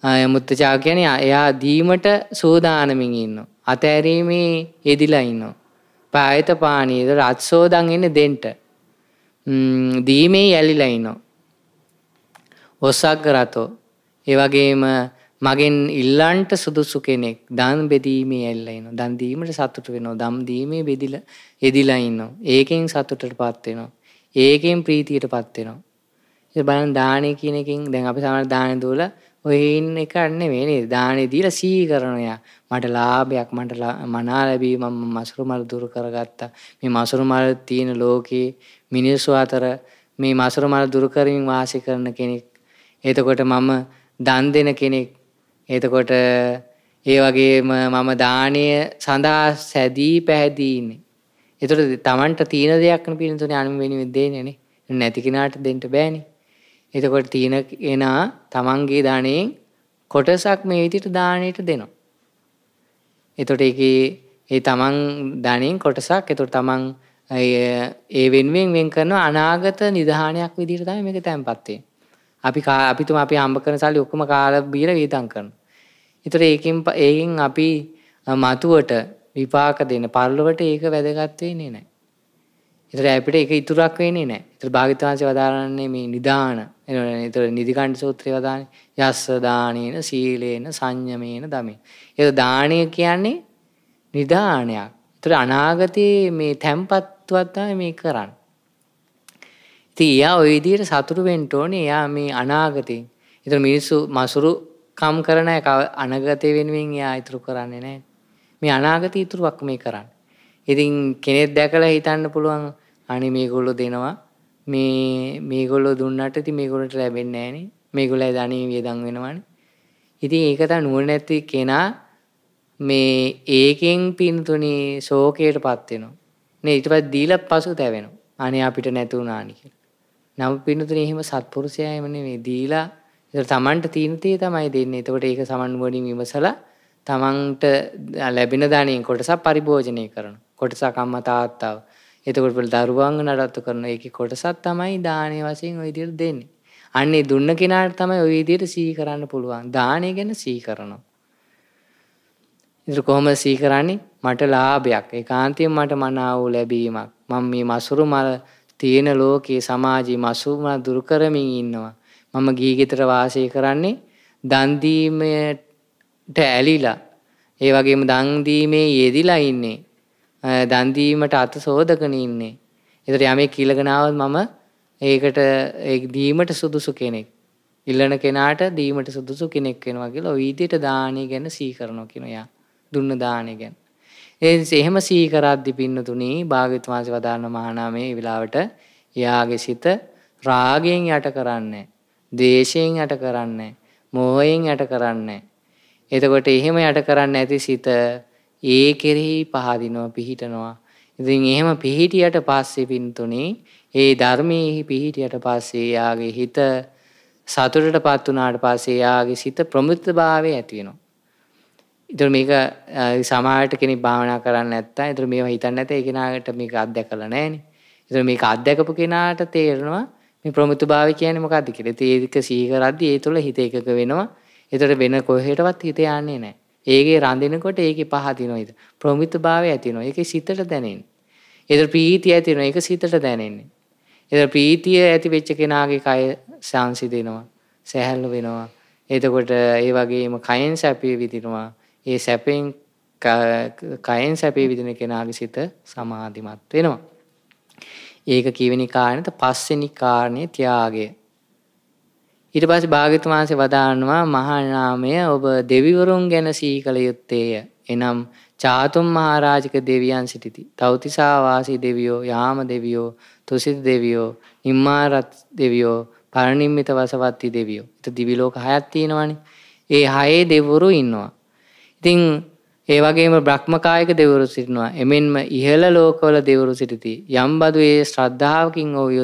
ආය මුත්තචාක කියන්නේ එයා දීමට සෝදානමින් ඉන්නවා. අතෑරීමේ යෙදිලා ඉන්නවා. පායත පානීද රත්සෝදන් ඉන්නේ දෙන්ට. දීමේ යැලිලා ඉන්නවා. ඔසග්ග රතෝ. ඒ වගේම මගෙන් ඉල්ලන්ට සුදුසු කෙනෙක් දන් බෙදීමේ ඇල්ලා ඉනවා. දන් දීමට සතුට වෙනවා. දම් දීමේ බෙදිලා යෙදිලා ඉන්නවා. ඒකෙන් සතුටටපත් වෙනවා. ඒකෙන් ප්‍රීතියටපත් වෙනවා. ඒ බලන්න දාහනේ කියන එකෙන් දැන් අපි සාමාන්‍ය දාහනේ දුවලා ඔය ඉන්න එක නෙවෙයි නේද? දාහනේ දීලා සී කරනවා. මට ලාභයක් මට මනා ලැබීම මම මසුරු මල දුරු කරගත්තා. මේ මසුරු මල තියෙන ලෝකේ මිනිස්සු අතර මේ මසුරු මල දුරු කරමින් වාසය කරන කෙනෙක්. එතකොට මම දන් දෙන කෙනෙක්. එතකොට ඒ වගේම මම දානය සඳහා සැදී පැහැදී ඉන්නේ. ඒතකොට Tamanට තියෙන දෙයක් නෙවෙයි පිළිතුරේ අනුම වෙනුවෙන් දෙන්නේ නේ. නැති කෙනාට දෙන්න බෑනේ. එතකොට තියෙන එනා තමන්ගේ ධානයෙන් කොටසක් මේ විදිහට දාණයට දෙනවා. එතකොට ඒකේ ඒ තමන් ධානයෙන් කොටසක් එතකොට තමන් ඒ වෙනුවෙන් වෙන් කරන අනාගත නිධානයක් විදිහට තමයි මේක තැන්පත් වෙන්නේ. අපි අපි තුම අපි හම්බ කරන සල්ලි ඔක්කොම කාලා බීලා වේදම් කරනවා. ඒතර ඒකෙන් ඒකෙන් අපි මතුවට විපාක දෙන පරිලවට ඒක වැදගත් වෙන්නේ නැහැ. ඒතර අපිට ඒක ඉතුරක් වෙන්නේ නැහැ. ඒතර භාග්‍යවත් වහන්සේ වදාරන්නේ මේ නිදාන. එනවනේ ඒතර නිදිකණ්ඩ සූත්‍රය වදාන්නේ යස්ස දානේන සීලේන සංයමේන දමේ. ඒක දාණය කියන්නේ නිදානයක්. ඒතර අනාගතයේ මේ තැම්පත්වත් තමයි මේ කරන්නේ. ඉතින් එයා ওই විදිහට සතුටු වෙන්න ඕනේ. එයා මේ අනාගතේ. ඒතර මිනිස්සු මසුරු කම් කරන අනාගතේ වෙනුවෙන් එයා ඉතුරු කරන්නේ නැහැ. මේ අනාගතය ඉතුරුක් මේ කරන්නේ. ඉතින් කෙනෙක් දැකලා හිතන්න පුළුවන් අනි මේගොල්ලො දෙනවා මේ මේගොල්ලො දුන්නට ති මේගොලට ලැබෙන්න ෑනේ මේගොල ධනී වියදං වෙනවන ඉතින් ඒකතා නුවන ඇති කෙනා මේ ඒකෙන් පින්තුනි සෝකයට පත්වෙනවා නේ ඉටපත් දීල පසු තැවෙනවා අනේ අපිට නැතුවනානිකල් නම් පිනතුන එහෙම සත්පුරුෂයමන මේ දීලා තමන්ට තීනතය තමයි දෙන්න එතකොට ඒක සමන්ුවනින් විමසලා තමන්ට ලැබෙන දානයෙන් කොටසක් පරිභෝජනය කරනවා කොටසක් අම්මා තාත්තාව. එතකොට පෙළ දරුවන්ව නඩත්තු කරන ඒකේ කොටසක් තමයි දානෙ වශයෙන් ওই විදිහට දෙන්නේ. අන්නේ දුන්න කෙනාට තමයි ওই විදිහට සිහි කරන්න පුළුවන්. දානෙ ගැන සිහි කරනවා. ඉතින් කොහොමද සිහි කරන්නේ? මට ලාභයක්, ඒකාන්තයෙන් මට මනාව ලැබීමක්. මම මේ මසුරු මල තියෙන ලෝකයේ සමාජයේ මසුරු මල දුරු කරමින් ඉන්නවා. මම ගීගෙතර වාසය කරන්නේ දන් දීමට ඇලිලා ඒ වගේම දන් දීමේ යෙදිලා ඉන්නේ දන් දීමට අත සෝදගෙන ඉන්නේ. ඒතර යමෙක් ඊළඟ නාවත් මම ඒකට ඒ දීමට සුදුසු කෙනෙක්. ඉල්ලන කෙනාට දීමට සුදුසු කෙනෙක් වෙනවා කියලා ওই විදිහට දාණය ගැන සිහි කරනවා කියන යා. දුන්න දාණය ගැන. ඒ එහෙම සිහි කරද්දි පින්නතුණි භාග්‍යවත් වහන්සේ වදාන මහානාමයේ විලාවට යාගේ සිත රාගයෙන් යට කරන්නේ. ද්වේෂයෙන් යට කරන්නේ. මෝහයෙන් යට කරන්නේ. එතකොට එහෙම යට කරන්න ඇති සිත ඒ කෙරෙහි පහදිනවා පිහිටනවා. ඉතින් එහෙම පිහිටියට පස්සේ පින්තුනේ ඒ ධර්මයේ පිහිටියට පස්සේ යාගේ හිත සතුටටපත් වුණාට පස්සේ යාගේ සිත ප්‍රමුද්ධභාවය ඇති වෙනවා. ඉතින් මේක සමාහයට කෙනෙක් භාවනා කරන්නේ නැත්තම් ඉතින් මේව හිතන්නේ නැත ඒ කෙනාට මේක අත්දැකලා නැහනේ. ඉතින් මේක අත්දැකපු කෙනාට තේරෙනවා මේ ප්‍රමුද්ධභාවය කියන්නේ මොකද්ද කියලා. ඉතින් ඒක සිහි කරද්දී ඒ තුළ හිත එකක වෙනවා. ඒතර වෙන කොහෙටවත් හිත යන්නේ නැහැ. ඒකේ රඳිනකොට ඒකේ පහදිනවද ප්‍රමිතභාවය ඇතිවෙනවා ඒකේ සිතට දැනෙන්නේ ඒතර ප්‍රීතිය ඇතිවෙනවා ඒක සිතට දැනෙන්නේ ඒතර ප්‍රීතිය ඇති වෙච්ච කෙනාගේ කය සංසිඳෙනවා සැහැල්ලු වෙනවා එතකොට ඒ වගේම කයෙන් සැපේ විඳිනවා ඒ සැපෙන් කයෙන් සැපේ විඳින කෙනාගේ සිත සමාධිමත් වෙනවා ඒක කියවෙනි කාරණේ පස්වෙනි කාරණේ ත්‍යාගය ඊට පස්සේ භාග්‍යතුන් වහන්සේ වදාරනවා මහා නාමය ඔබ දෙවිවරුන් ගැන සිහි කළ යුත්තේය. එනම් චාතුම් මහරජක දෙවියන් සිටිති. තෞතිසා වාසී දෙවියෝ, යාම දෙවියෝ, තුසිත දෙවියෝ, නිම්මාරත් දෙවියෝ, පරිනිම්මිත වසවත්ති දෙවියෝ. ඉත දිවි ලෝක හයක් තියෙනවානේ. ඒ හයේ දෙවිවරු ඉන්නවා. ඉතින් ඒ වගේම බ්‍රහ්මකායක දෙවිවරු සිටිනවා. එමෙන්ම ඉහළ ලෝකවල දෙවිවරු සිටිති. යම්බදු ඒ ශ්‍රද්ධාවකින් ඔය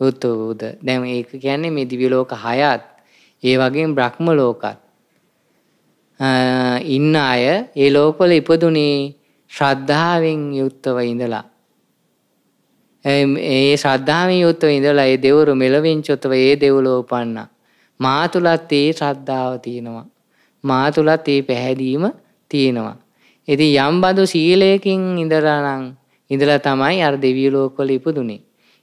උත්ෝබෝධ. දැන් ඒක කියන්නේ මේ දිව්‍ය ලෝක හයත් ඒ වගේම බ්‍රහ්ම ලෝකත් ඉන්න අය ඒ ලෝකවල ඉපදුනේ ශ්‍රද්ධාවෙන් යුක්තව ඉඳලා. ඒ ශ්‍රද්ධාවෙන් යුක්තව ඉඳලා ඒ දෙවරු මෙලවින්චොතව ඒ දෙව්ලෝ උපන්නා. මා තුලත් ඒ ශ්‍රද්ධාව තියෙනවා. මා තුලත් ඒ පැහැදීම තියෙනවා. ඉතින් යම් බඳු සීලයකින් ඉඳලා නම් ඉඳලා තමයි අර දෙවියෝ ලෝකවල ඉපදුනේ.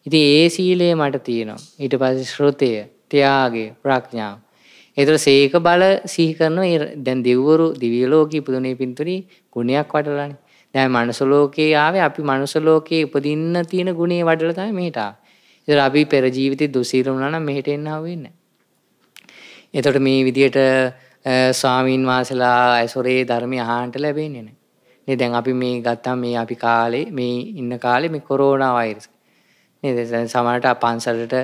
ඉතින් ඒ සීලය මට තියෙනවා. ඊට පස්සේ ශ්‍රොතය, ත්‍යාගය, ප්‍රඥාව. ඒතර සීක බල සිහි කරනවා. දැන් දෙවිවරු දිව්‍ය ලෝකේ ඉපදුනේ පින්තුනි ගුණයක් වඩලානේ. දැන් මනුස්ස ලෝකේ ආවේ අපි මනුස්ස ලෝකේ උපදින්න තියෙන ගුණේ වඩලා තමයි මෙහෙට ආවේ. ඒතර අපි පෙර ජීවිතේ දුසීල වුණා නම් මෙහෙට එන්න හවෙන්නේ නැහැ. එතකොට මේ විදියට ස්වාමීන් වහන්සේලා ඇසොරේ ධර්මය අහන්නට ලැබෙන්නේ නැහැ. නේ දැන් අපි මේ ගත්තා මේ අපි කාලේ මේ ඉන්න කාලේ මේ කොරෝනා වෛරස් නේද? දැන් සමහරට පන්සලට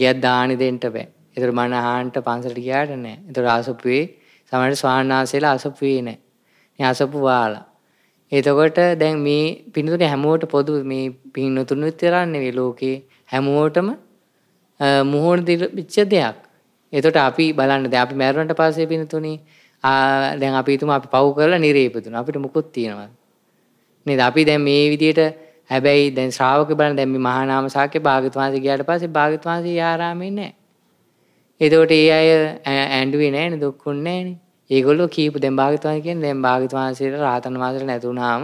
ගියත් දානි දෙන්න බෑ. ඒතර මන අහන්න පන්සලට ගියාට නෑ. ඒතර ආසපුවේ සමහරට ස්වාමීන් ආසපුවේ නෑ. මේ ආසපු වාලා. එතකොට දැන් මේ පිනතුන හැමෝට පොදු මේ පින්නතුන් විතරන්නේ වේ ලෝකේ හැමෝටම මුහුණ දිච්ච දෙයක්. එතකොට අපි බලන්න දැන් අපි මැරුණට පස්සේ පිනතුනේ දැන් අපි හිතමු අපි පව් කරලා නිරේපතුන අපිට මුකුත් තියනවද? නේද? අපි දැන් මේ විදියට හැබැයි දැන් ශ්‍රාවක බලන දැන් මේ මහා නාම ශාක්‍ය භාග්‍යවත් වහන්සේ ගියාට පස්සේ භාග්‍යවත් වහන්සේ ආරාමේ නැහැ. එතකොට ඒ අය ඇඬුවේ නැහැ නේ දුක්ුන්නේ නැහැ නේ. ඒගොල්ලෝ කීප දැන් භාග්‍යවත් වහන්සේ කියන්නේ දැන් භාග්‍යවත් වහන්සේට රාතන් වහන්සේට නැතුණාම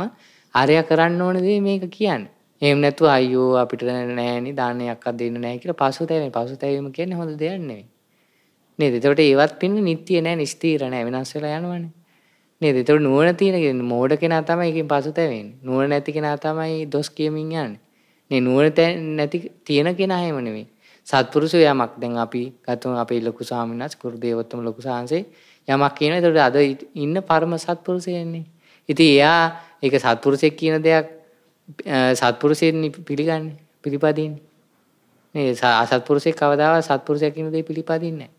ආර්ය කරන්න ඕන දේ මේක කියන්නේ. එහෙම නැතුව අයියෝ අපිට නැහැ නේ දානයක්වත් දෙන්න නැහැ කියලා පසුතැවෙන. පසුතැවීම කියන්නේ හොඳ දෙයක් නෙවෙයි. නේද? එතකොට ඒවත් පින්න නිට්ටිය නැහැ, නිස්තීර නැහැ, වෙනස් වෙලා යනවනේ. නේද? ඒතකොට නුවණ තියෙන කියන්නේ මෝඩ කෙනා තමයි එකෙන් පසුතැවෙන්නේ. නුවණ නැති කෙනා තමයි දොස් කියමින් යන්නේ. නේ නුවණ නැති තියෙන කෙනා හැම නෙමෙයි. සත්පුරුෂය යමක් දැන් අපි ගතම අපේ ලොකු ස්වාමීන් වහන්සේ කුරු දේවෝත්තම ලොකු සාංශේ යමක් කියනවා. ඒතකොට අද ඉන්න පරම සත්පුරුෂයන්නේ. ඉතින් එයා ඒක සත්පුරුෂයෙක් කියන දෙයක් සත්පුරුෂයෙන් පිළිගන්නේ පිළිපදින්නේ. මේ අසත්පුරුෂයෙක් කවදාවත් සත්පුරුෂයෙක් කියන දේ පිළිපදින්නේ නැහැ.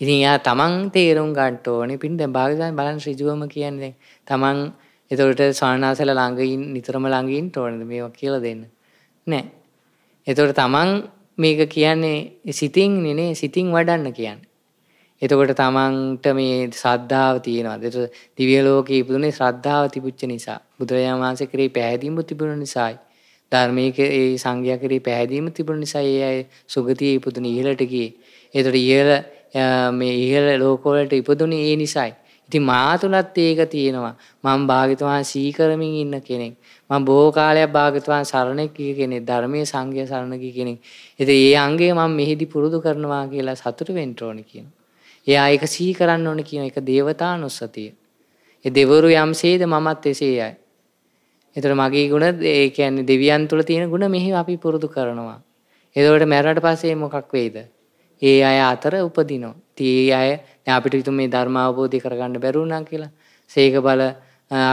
ඉතින් යා තමන් තේරුම් ගන්න ඕනේ පින් දැන් භාග්‍යවතුන් බලන් ඍජුවම කියන්නේ තමන් එතකොට ස්වාමීනාසල ළඟින් නිතරම ළඟින් තෝරන මේවා කියලා දෙන්න නෑ එතකොට තමන් මේක කියන්නේ සිතින් නේ සිතින් වඩන්න කියන්නේ එතකොට තමන්ට මේ ශ්‍රද්ධාව තියෙනවාද? ඒක දිව්‍ය ලෝකයේ ඉපදුනේ ශ්‍රද්ධාව තිබුච්ච නිසා. බුදුරජාණන් වහන්සේ කරේ පැහැදීම තිබුණ නිසායි. ධර්මයේ ඒ සංගය කරේ පැහැදීම තිබුණ නිසා ඒ අය සුගතියේ ඉපදුනේ ඉහළට ගියේ. ඒතකොට ඉහළ මේ ඉහළ ලෝකවලට ඉපදුනේ ඒ නිසයි. ඉතින් මා තුලත් ඒක තියෙනවා. මම භාග්‍යතුන් සීකරමින් ඉන්න කෙනෙක්. මම බොහෝ කාලයක් භාග්‍යතුන් සරණ කී කෙනෙක්, ධර්මයේ සංගය සරණ කී කෙනෙක්. ඉතින් ඒ අංගය මම මෙහිදී පුරුදු කරනවා කියලා සතුට වෙන්න ඕනේ කියනවා. එයා ඒක සිහි කරන්න ඕනේ කියන එක දේවතානුස්සතිය. ඒ දෙවරු යම්සේද මමත් එසේයයි. එතකොට මගේ ಗುಣ ඒ කියන්නේ දෙවියන් තුල තියෙන ಗುಣ මෙහි අපි පුරුදු කරනවා. එතකොට මැරුණට පස්සේ මොකක් වෙයිද? ඒ අය අතර උපදිනවා. තිය අය අපිට විතු මේ ධර්මාවබෝධය කරගන්න බැරුණා කියලා. සේක බල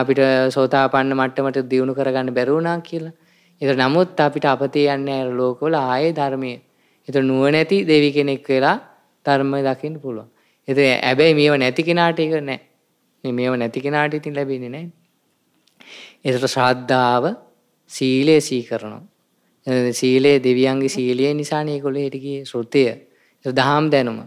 අපිට සෝතාපන්න මට්ටමට දියුණු කරගන්න බැරුණා කියලා. එතකොට නමුත් අපිට අපතේ යන්න අය ලෝකවල ආයේ ධර්මයේ. එතකොට නුවණැති දෙවි කෙනෙක් වෙලා ධර්මය දකින්න පුළුවන්. ඉතින් හැබැයි මේව නැති කෙනාට ඒක නෑ. මේ මේව නැති කෙනාට ඉතින් ලැබෙන්නේ නෑ. ඒතර ශ්‍රද්ධාව සීලය සී කරනවා. සීලය දෙවියන්ගේ සීලය නිසානේ ඒගොල්ලෝ හිටගියේ ශ්‍රුතිය. දහම් දැනුම.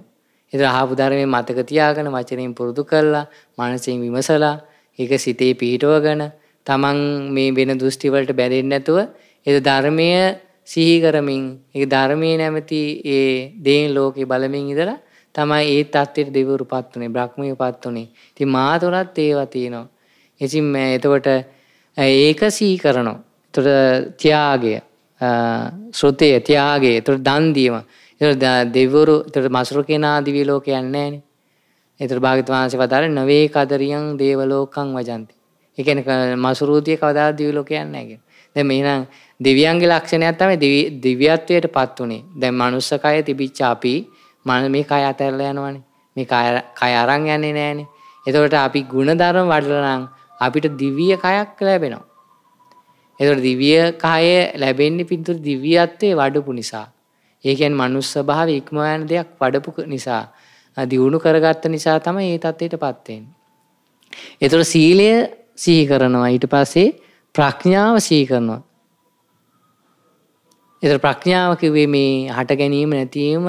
ඒතර අහපු ධර්මයේ මතක තියාගෙන වචනෙන් පුරුදු කරලා, මානසින් විමසලා, ඒක සිතේ පිහිටවගෙන, තමන් මේ වෙන දෘෂ්ටි වලට බැඳෙන්නේ නැතුව ඒ ධර්මය සිහි කරමින්, ඒ ධර්මයේ නැමැති ඒ දේන් ලෝකේ බලමින් ඉඳලා තමයි ඒ தත්ත්වයට දෙවිවරුපත් උනේ, බ්‍රහ්මියපත් උනේ. ඉතින් මාතොලත් ඒවා තියෙනවා. ඉතින් මම එතකොට ඒක සිහි කරනවා. එතකොට ත්‍යාගය, ශ්‍රොතය, ත්‍යාගය, එතකොට දන් දීම ඒතර දෙවිවරු ඒතර මසුරුකේනා දිව්‍ය ලෝක යන්නේ නැහනේ. ඒතර භාග්‍යවතුන් වහන්සේ වදාළේ නවේ කදරියන් දේවලෝකං වජන්ති. ඒ කියන්නේ මසුරුතිය කවදාද දිව්‍ය ලෝක යන්නේ නැහැ කියන්නේ. දැන් මේනම් දෙවියන්ගේ ලක්ෂණයක් තමයි දිව්‍යත්වයටපත් උනේ. දැන් මනුස්ස කය තිබිච්ච අපි මන මේ කය අතහැරලා යනවනේ. මේ කය කය අරන් යන්නේ නැහනේ. එතකොට අපි ಗುಣධර්ම වඩලා නම් අපිට දිව්‍ය කයක් ලැබෙනවා. එතකොට දිව්‍ය කය ලැබෙන්නේ පිටු දිව්‍යත්වයේ වඩපු නිසා. ඒ කියන්නේ මනුස්ස ස්වභාවය ඉක්ම යන දෙයක් වඩපු නිසා දියුණු කරගත්ත නිසා තමයි මේ தත්ත්වයටපත් වෙන්නේ. ඒතර සීලය සිහි කරනවා ඊට පස්සේ ප්‍රඥාව සිහි කරනවා. ඒතර ප්‍රඥාව කිව්වේ මේ හට ගැනීම නැතිවීම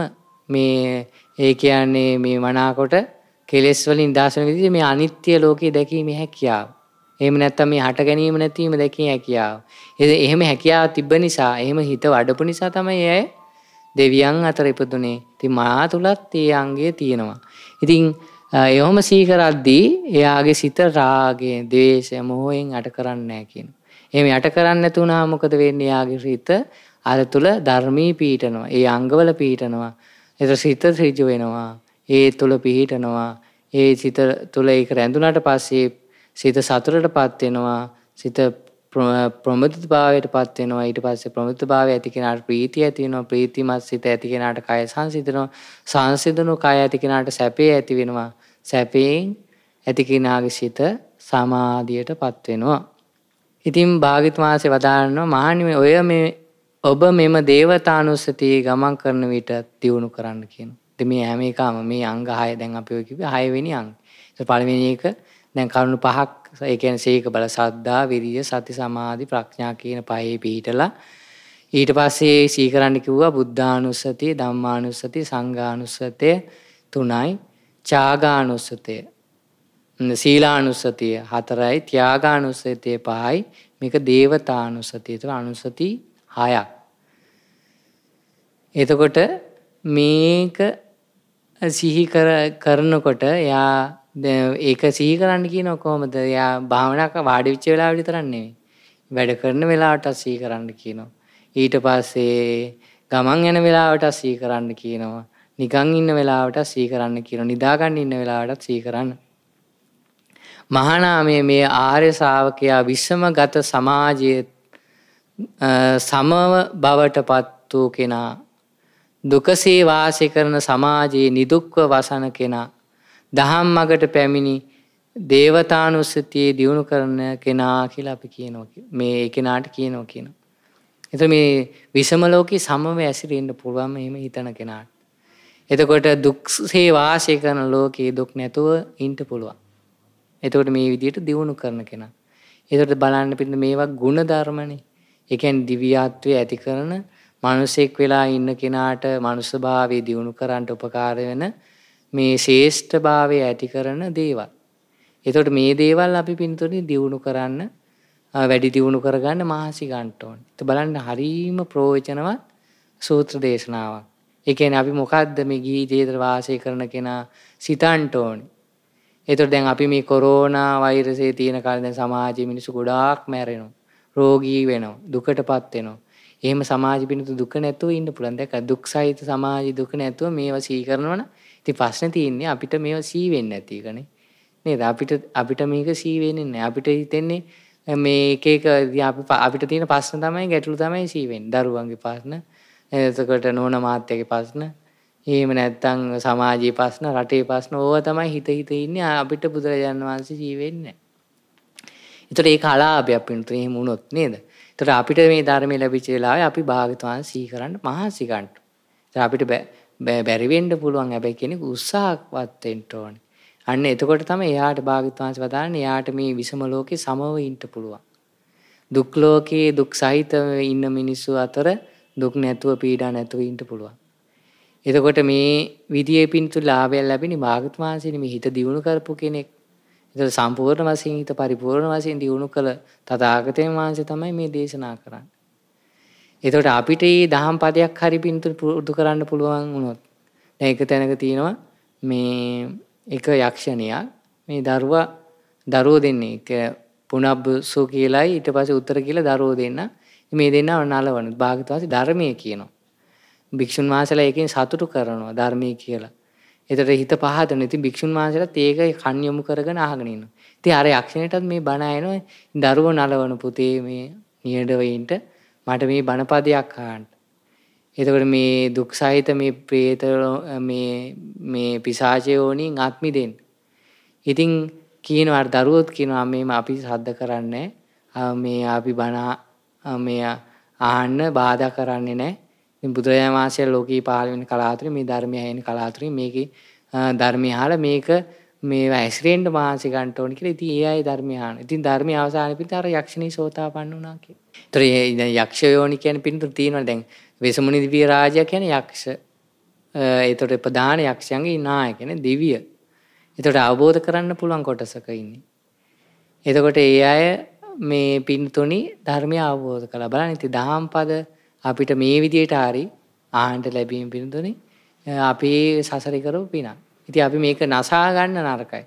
මේ ඒ කියන්නේ මේ මනාකොට කෙලෙස් වලින් දාසන විදිහට මේ අනිත්‍ය ලෝකයේ දැකීමේ හැකියාව. එහෙම නැත්තම් මේ හට ගැනීම නැතිවීම දැකීමේ හැකියාව. එහෙම හැකියාව තිබ්බ නිසා, එහෙම හිත වඩපු නිසා තමයි ඒ දෙවියන් අතර ඉපදුනේ. ඉතින් මා තුලත් ඒ අංගය තියෙනවා. ඉතින් එහොම සීකරද්දී එයාගේ සිත රාගය, ද්වේෂය, මෝහයෙන් යට කරන්නේ නැහැ කියන. එහෙම යට කරන්නේ නැතුණා මොකද වෙන්නේ? එයාගේ සිත අර තුල ධර්මී පීඩනවා. ඒ අංගවල පීඩනවා. ඒතර සිත ඍජු වෙනවා. ඒ තුල පිහිටනවා. ඒ සිත තුල ඒක රැඳුණාට පස්සේ සිත සතුටටපත් වෙනවා. සිත ප්‍රමුදභාවයට පත් වෙනවා ඊට පස්සේ ප්‍රමුදභාවය ඇති කෙනාට ප්‍රීතිය ඇති වෙනවා ප්‍රීතිමත් සිත ඇති කෙනාට කය සංසිඳනවා සංසිඳනු කය ඇති කෙනාට සැපේ ඇති වෙනවා සැපයෙන් ඇති කෙනාගේ සිත සමාධියට පත් වෙනවා ඉතින් භාග්‍යවත් මාසේ වදාරනවා මහණනි ඔය මේ ඔබ මෙම දේවතානුස්සතිය ගමන් කරන විට දියුණු කරන්න කියන. ඉතින් මේ හැම එකම මේ අංග 6 දැන් අපි ඔය කිව්වේ 6 වෙනි අංග. ඒක පළවෙනි එක දැන් කරුණු පහක් ඒ කියන්නේ සීක බල සද්ධා, විරිය, සති, සමාධි, ප්‍රඥා කියන පහේ පිහිටලා ඊට පස්සේ සී කරන්න කිව්වා බුද්ධානුස්සතිය, ධම්මානුස්සතිය, සංඝානුස්සතිය තුනයි, ඡාගානුස්සතිය සීලානුස්සතිය හතරයි, ත්‍යාගානුස්සතිය පහයි, මේක දේවතානුස්සතිය. ඒතර අනුස්සති හයක්. එතකොට මේක සිහි කරනකොට එයා ඒක සිහි කරන්න කියනවා කොහොමද? එයා භාවනාක වාඩි වෙච්ච වෙලාව විතරක් නෙවෙයි. වැඩ කරන වෙලාවට සිහි කරන්න කියනවා. ඊට පස්සේ ගමන් යන වෙලාවට සිහි කරන්න කියනවා. නිකන් ඉන්න වෙලාවට සිහි කරන්න කියනවා. නිදාගන්න ඉන්න වෙලාවට සිහි කරන්න. මහානාමයේ මේ ආර්ය ශාවකයා විසමගත සමාජයේ සමව බවටපත් වූ කෙනා දුකසේ වාසය කරන සමාජයේ නිදුක්ව වසන කෙනා දහම් මගට පැමිණි දේවතානුස්සතියේ දියුණු කරන කෙනා කියලා අපි කියනවා මේ කෙනාට කියනවා කියනවා. එත මේ විසම ලෝකේ සමව ඇසිරෙන්න පුළුවන් එහෙම හිතන කෙනාට. එතකොට දුක්සේ වාසය කරන ලෝකේ දුක් නැතුව ඉන්න පුළුවන්. එතකොට මේ විදිහට දියුණු කරන කෙනා. එතකොට බලන්න පිටින් මේවා ගුණ ධර්මනේ. ඒ කියන්නේ දිව්‍යත්වයේ ඇති කරන මිනිසෙක් වෙලා ඉන්න කෙනාට මනුෂ්‍ය භාවයේ දියුණු කරන්නට උපකාර වෙන මේ ශේෂ්ඨභාවය ඇති කරන දේවල්. එතකොට මේ දේවල් අපි පින්තුනේ දියුණු කරන්න වැඩි දියුණු කරගන්න මහසි ගන්නට ඕනේ. ඉත බලන්න හරීම ප්‍රයෝජනවත් සූත්‍ර දේශනාවක්. ඒ කියන්නේ අපි මොකද්ද මේ ගීතේතර වාසය කරන කෙනා සිතන්ට ඕනේ. එතකොට දැන් අපි මේ කොරෝනා වෛරසය තියෙන කාලේ දැන් සමාජයේ මිනිස්සු ගොඩාක් මැරෙනවා. රෝගී වෙනවා, දුකටපත් වෙනවා. එහෙම සමාජ පිණිතු දුක නැතුව ඉන්න පුළුවන්. දැන් දුක්සහිත සමාජ දුක නැතුව මේවා සීකරනවනම් ඉතින් ප්‍රශ්නේ තියෙන්නේ අපිට මේව සී වෙන්නේ නැති එකනේ. නේද? අපිට අපිට මේක සී වෙන්නේ නැහැ. අපිට හිතෙන්නේ මේ එක එක අපි අපිට තියෙන ප්‍රශ්න තමයි ගැටලු තමයි සී වෙන්නේ. දරුවන්ගේ ප්‍රශ්න, එතකොට නෝන මාත්‍යගේ ප්‍රශ්න, එහෙම නැත්නම් සමාජයේ ප්‍රශ්න, රටේ ප්‍රශ්න ඕවා තමයි හිත හිත ඉන්නේ. අපිට බුදුරජාණන් වහන්සේ සී වෙන්නේ නැහැ. ඒතර ඒක අලාභයක් වෙනුතුනේ එහෙම වුණොත් නේද? එතකොට අපිට මේ ධර්මයේ ලැබිච්ච වෙලාවේ අපි භාගතුන් සී කරන්න මහන්සි ගන්න. අපිට බෑ. බැරි වෙන්න පුළුවන් හැබැයි කෙනෙක් උත්සාහවත් වෙන්න ඕනේ. අන්න එතකොට තමයි එයාට භාග්‍යවතුන්ස වදාන්නේ එයාට මේ විසම ලෝකේ සමව ඉන්න පුළුවන්. දුක් ලෝකේ දුක් සහිත ඉන්න මිනිස්සු අතර දුක් නැතුව පීඩා නැතුව ඉන්න පුළුවන්. එතකොට මේ විදියේ පින්තු ලාභය ලැබෙන භාග්‍යවතුන්සනේ මේ හිත දියුණු කරපු කෙනෙක්. ඒතර සම්පූර්ණ වශයෙන් හිත පරිපූර්ණ වශයෙන් දියුණු කළ තථාගතයන් වහන්සේ තමයි මේ දේශනා කරන්නේ. එතකොට අපිට මේ දහම් පදයක් හරි පින්තර පුරුදු කරන්න පුළුවන් වුණොත් දැන් එක තැනක තියෙනවා මේ එක යක්ෂණියක් මේ දරුවා දරුවෝ දෙන්නේ එක පුනබ්සෝ කියලායි ඊට පස්සේ උත්තර කියලා දරුවෝ දෙන්න මේ දෙන්න නලවන භාගතුවාසි ධර්මයේ කියනවා භික්ෂුන් වහන්සේලා ඒකෙන් සතුටු කරනවා ධර්මයේ කියලා එතකොට හිත පහදන ඉතින් භික්ෂුන් වහන්සේලාත් ඒක කන් යොමු කරගෙන අහගෙන ඉන්නවා ඉතින් අර යක්ෂණයටත් මේ බණ ඇහෙනවා දරුවෝ නලවන පුතේ මේ නියඩවෙයින්ට මට මේ බණපදයක් අහන්න. එතකොට මේ දුක් සහිත මේ ප්‍රේත මේ මේ පිසාචයෝනින් ආත්මිදෙන්. ඉතින් කියනවා දරුවොත් කියනවා මේම අපි සද්ද කරන්නේ මේ අපි බණ මේ ආහන්න බාධා කරන්නේ නැහැ. ඉතින් බුදුරජාණන් වහන්සේ ලෝකී පහළ වෙන කලාතුරේ මේ ධර්මය ඇහෙන කලාතුරේ මේකේ ධර්මය අහලා මේක මේ ඇසිරෙන්න මහන්සි ගන්න ඕන කියලා. ඉතින් ඒ අය ධර්මය අහන. ඉතින් ධර්මය අවසානයේ පිට අර යක්ෂණී සෝතාපන්න වුණා කියලා. ඒතර දැන් යක්ෂ යෝනි කියන පින්තර තියෙනවා දැන් වෙසමුණි දිව්‍ය රාජයා කියන්නේ යක්ෂ. ඒතර ප්‍රධාන යක්ෂයන්ගේ නායකනේ දිව්‍ය. ඒතර අවබෝධ කරන්න පුළුවන් කොටසක ඉන්නේ. එතකොට ඒ අය මේ පින්තුනි ධර්මය අවබෝධ කළා. බලන්න ඉතින් දහම් පද අපිට මේ විදියට හරි ආහන්ට ලැබීම පින්තුනි අපේ සසරේ කරපු පිනක්. ඉතින් අපි මේක නසා ගන්න නරකයි.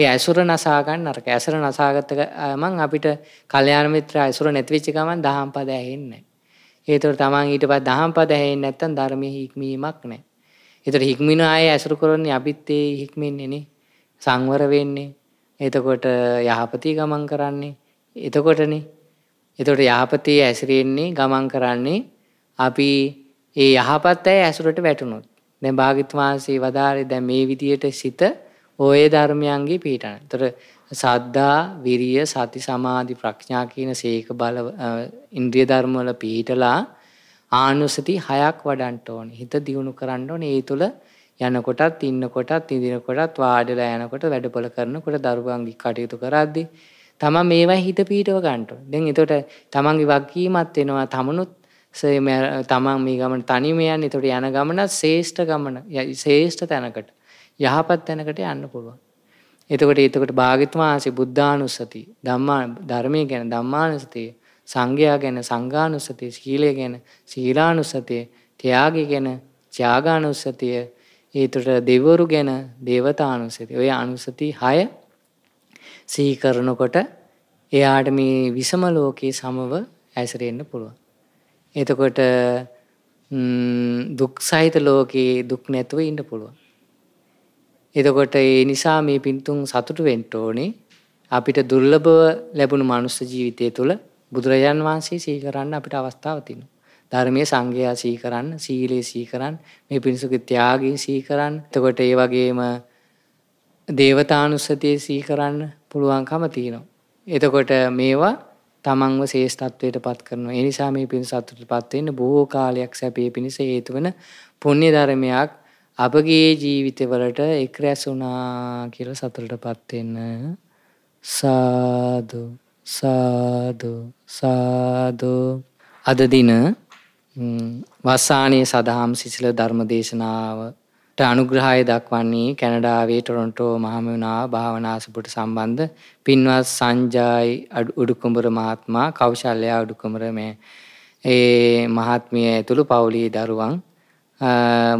ඒ ඇසුර නසා ගන්න අරක ඇසුර නසාගත ගමන් අපිට කල්යාණ මිත්‍ර ඇසුර නැති වෙච්ච ගමන් දහම් පද ඇහෙන්නේ නැහැ. ඒතර තමන් ඊට පස්සේ දහම් පද ඇහෙන්නේ නැත්නම් ධර්මයේ හික්මීමක් නැහැ. ඒතර හික්මින අය ඇසුර කරන්නේ අපිත් ඒ හික්මින්නේ නේ. සංවර වෙන්නේ. එතකොට යහපතී ගමන් කරන්නේ. එතකොටනේ. එතකොට යහපතී ඇසිරෙන්නේ ගමන් කරන්නේ අපි ඒ යහපත් අය ඇසුරට වැටුනොත්. දැන් භාග්‍යවත් වහන්සේ වදාරේ දැන් මේ විදියට සිත ඔය ධර්මයන්ගේ පීඨන. ඒතර සද්දා, විරිය, සති, සමාධි, ප්‍රඥා කියන සීක බල ඉන්ද්‍රිය ධර්ම වල පිහිටලා ආනුසති හයක් වඩන්න ඕනේ. හිත දියුණු කරන්න ඕනේ. ඒ තුල යනකොටත්, ඉන්නකොටත්, ඉඳිනකොටත්, වාඩිලා යනකොට, වැඩපොළ කරනකොට, දරුවන්ගේ කටයුතු කරද්දී තමන් මේවයි හිත පීටව ගන්නට. දැන් එතකොට තමන්ගේ වගකීමත් වෙනවා. තමනුත් තමන් මේ ගමන තනියම යන්නේ. එතකොට යන ගමන ශේෂ්ඨ ගමන. ශේෂ්ඨ තැනකට. යහපත් තැනකට යන්න පුළුවන්. එතකොට එතකොට භාග්‍යතුන් වහන්සේ බුද්ධානුස්සති ධම්මා ධර්මයේ ගැන ධම්මානුස්සතිය සංඝයා ගැන සංඝානුස්සතිය සීලය ගැන සීලානුස්සතිය ත්‍යාගය ගැන ත්‍යාගානුස්සතිය ඒතට දෙවරු ගැන දේවතානුස්සතිය ඔය අනුස්සති 6 සිහි කරනකොට එයාට මේ විසම ලෝකයේ සමව ඇසරෙන්න පුළුවන්. එතකොට දුක් සහිත ලෝකයේ දුක් නැතුව ඉන්න පුළුවන්. එතකොට ඒ නිසා මේ පින්තුන් සතුටු වෙන්න ඕනේ අපිට දුර්ලභව ලැබුණු මනුස්ස ජීවිතය තුළ බුදුරජාන් වහන්සේ සිහි කරන්න අපිට අවස්ථාව තියෙනවා. ධර්මයේ සංගයා සිහි කරන්න, සීලය සිහි කරන්න, මේ පිරිසුගේ ත්‍යාගය සිහි කරන්න. එතකොට ඒ වගේම දේවතානුස්සතිය සිහි කරන්න පුළුවන්කම තියෙනවා. එතකොට මේවා තමන්ව ශේෂ්ඨත්වයට පත් කරනවා. ඒ නිසා මේ පින් සතුටටපත් වෙන්න බොහෝ කාලයක් සැපේ පිණිස හේතු වෙන පුණ්‍ය ධර්මයක් අපගේ ජීවිතවලට එක් රැස් වුණා කියලා සතුටටපත් වෙන්න සාදු සාදු සාදු අද දින වස්සානයේ සදහම් සිසිල ධර්ම දේශනාවට අනුග්‍රහය දක්වන්නේ කැනඩාවේ ටොරොන්ටෝ මහමෙවුනා භාවනාසපුට සම්බන්ධ පින්වත් සංජායි උඩුකුඹර මහත්මයා කෞශල්‍යා උඩුකුඹර මේ ඒ මහත්මිය ඇතුළු පවුලේ දරුවන්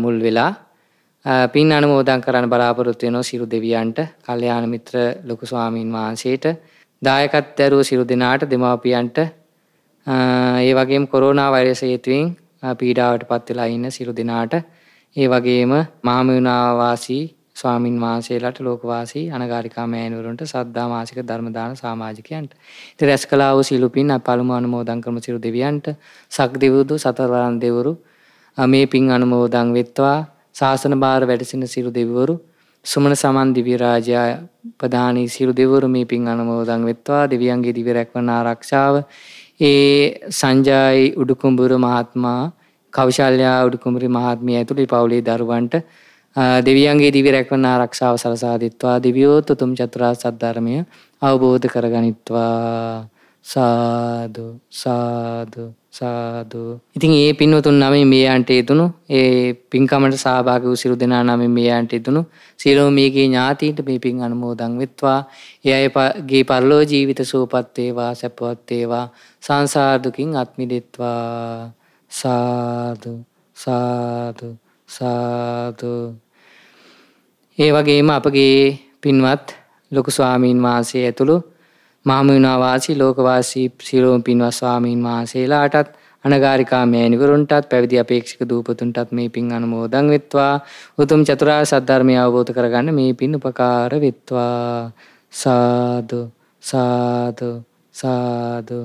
මුල් වෙලා පින් අනුමෝදන් කරන්න බලාපොරොත්තු වෙනවා සිරු දෙවියන්ට, කල්යාණ මිත්‍ර ලොකු ස්වාමීන් වහන්සේට, දායකත්වරු සිරු දෙනාට, දෙමාපියන්ට, ඒ වගේම කොරෝනා වෛරස හේතුවෙන් පීඩාවටපත් වෙලා ඉන්න සිරු දෙනාට, ඒ වගේම මහමෙවුනා වාසී ස්වාමින් වහන්සේලාට ලෝකවාසී අනගාരികා මෑණිවරුන්ට සද්ධා මාසික ධර්ම දාන සමාජිකයන්ට ඉතින් රැස් කළා වූ සිළුපින් අපලම අනුමෝදන් කරමු සිළු දෙවියන්ට සක් දෙවිවරු සතරවරන් දෙවරු මේ පින් අනුමෝදන් වෙත්වා ශාසන භාර වැඩසින සිරු දෙවිවරු සුමන සමන් දිව්‍ය රාජයා ප්‍රධානී සිරු දෙවිවරු මේ පින් අනුමෝදන් වෙත්වා දෙවියන්ගේ දිව්‍ය රැකවන ආරක්ෂාව ඒ සංජායි උඩුකුඹුරු මහත්මයා කවිශාල්‍යා උඩුකුඹුරු මහත්මිය ඇතුළු පවුලේ දරුවන්ට දෙවියන්ගේ දිවි රැකවන ආරක්ෂාව සලසා දෙත්වා දෙවියෝ තුතුම් චතුරාර්ය සත්‍ය ධර්මය අවබෝධ කරගනිත්වා සාදු සාදු සාදු ඉතින් ඒ පින්වතුන් නමින් මේ අන්ට යුතුණු ඒ පින්කමට සහභාගී වූ සිරු දෙනා නමින් මේ අන්ට යුතුණු සියලුම මේගේ ඥාතීන්ට මේ පින් අනුමෝදන් වෙත්වා ඒ අයගේ පරලෝ ජීවිත සුවපත් වේවා සැපවත් වේවා සංසාර දුකින් අත් මිදෙත්වා සාදු සාදු සාදු ඒ වගේම අපගේ පින්වත් ලොකු ස්වාමීන් වහන්සේ ඇතුළු මාමුණවාසී ලෝකවාසී සිරෝම පින්වත් ස්වාමීන් වහන්සේලාටත් අනගාരികා මෑණිවරුන්ටත් පැවිදි අපේක්ෂක දූපතුන්ටත් මේ පින් අනුමෝදන් වෙත්වා උතුම් චතුරාර්ය සත්‍ය අවබෝධ කරගන්න මේ පින් උපකාර වෙත්වා සාදු සාදු සාදු.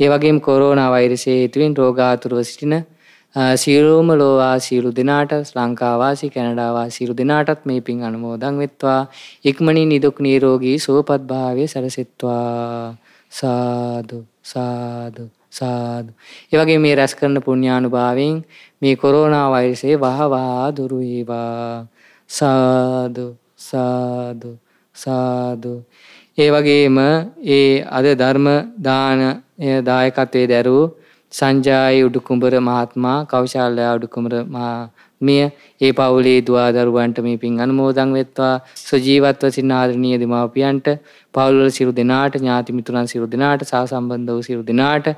ඒ වගේම කොරෝනා වෛරසය හේතුවෙන් රෝගාතුරව සිටින සියලූම ලෝවා සියලු දෙනාට ලංකාවාසි කැනඩාවා සිරු දෙනාටත් මේ පින් අනුමෝදං වෙත්වා ඉක්මනින් නිදුක් නීරෝගී සුවපත් භාවය සැලසෙත්වා සාදු සාදු සාදු. එවගේ මේ රැස් කරන පුුණ්ඥානුභාවෙන් මේ කොරෝනා වෛරසේ වහවා දුරුවේවා සාදු සාදු සාදු. ඒ වගේම ඒ අද ධර්ම දාන දායකත්වේ දැරූ සංජායි උඩුකුඹර මහත්මා කෞශාල්‍යයා උඩුකුඹර මිය ඒ පවුලේ දවා දරුවන්ට මේ පින් අනුමෝදන් වෙත්වා සුජීවත්ව සිටින ආදරණීය දෙමාපියන්ට පවුල්වල සියලු දෙනාට ඥාති මිතුරන් සියලු දෙනාට සහ සම්බන්ධ වූ සියලු දෙනාට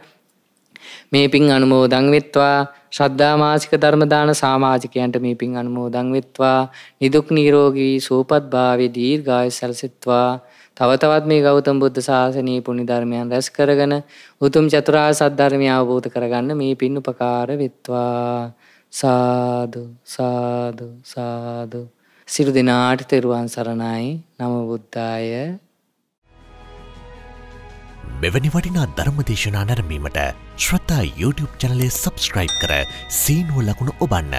මේ පින් අනුමෝදන් වෙත්වා ශ්‍රද්ධා මාසික ධර්ම දාන සමාජිකයන්ට මේ පින් අනුමෝදන් වෙත්වා නිදුක් නිරෝගී සුවපත් භාවයේ දීර්ඝායු සැලසෙත්වා තවතවත් මේ ගෞතම බුද්ධ ශාසනයේ පුණ්‍ය ධර්මයන් රැස් කරගෙන උතුම් චතුරාර්ය සත්‍ය අවබෝධ කරගන්න මේ පින් උපකාර වෙත්වා. සාදු සාදු සාදු සිරු දිනාට තෙරුවන් සරණයි නම බුද්ධාය මෙවැනි වටිනා ධර්ම දේශනා නැරඹීමට ශ්‍රතා YouTube චැනලය සබස්ක්‍රයිබ් කර සීනුව ලකුණු ඔබන්න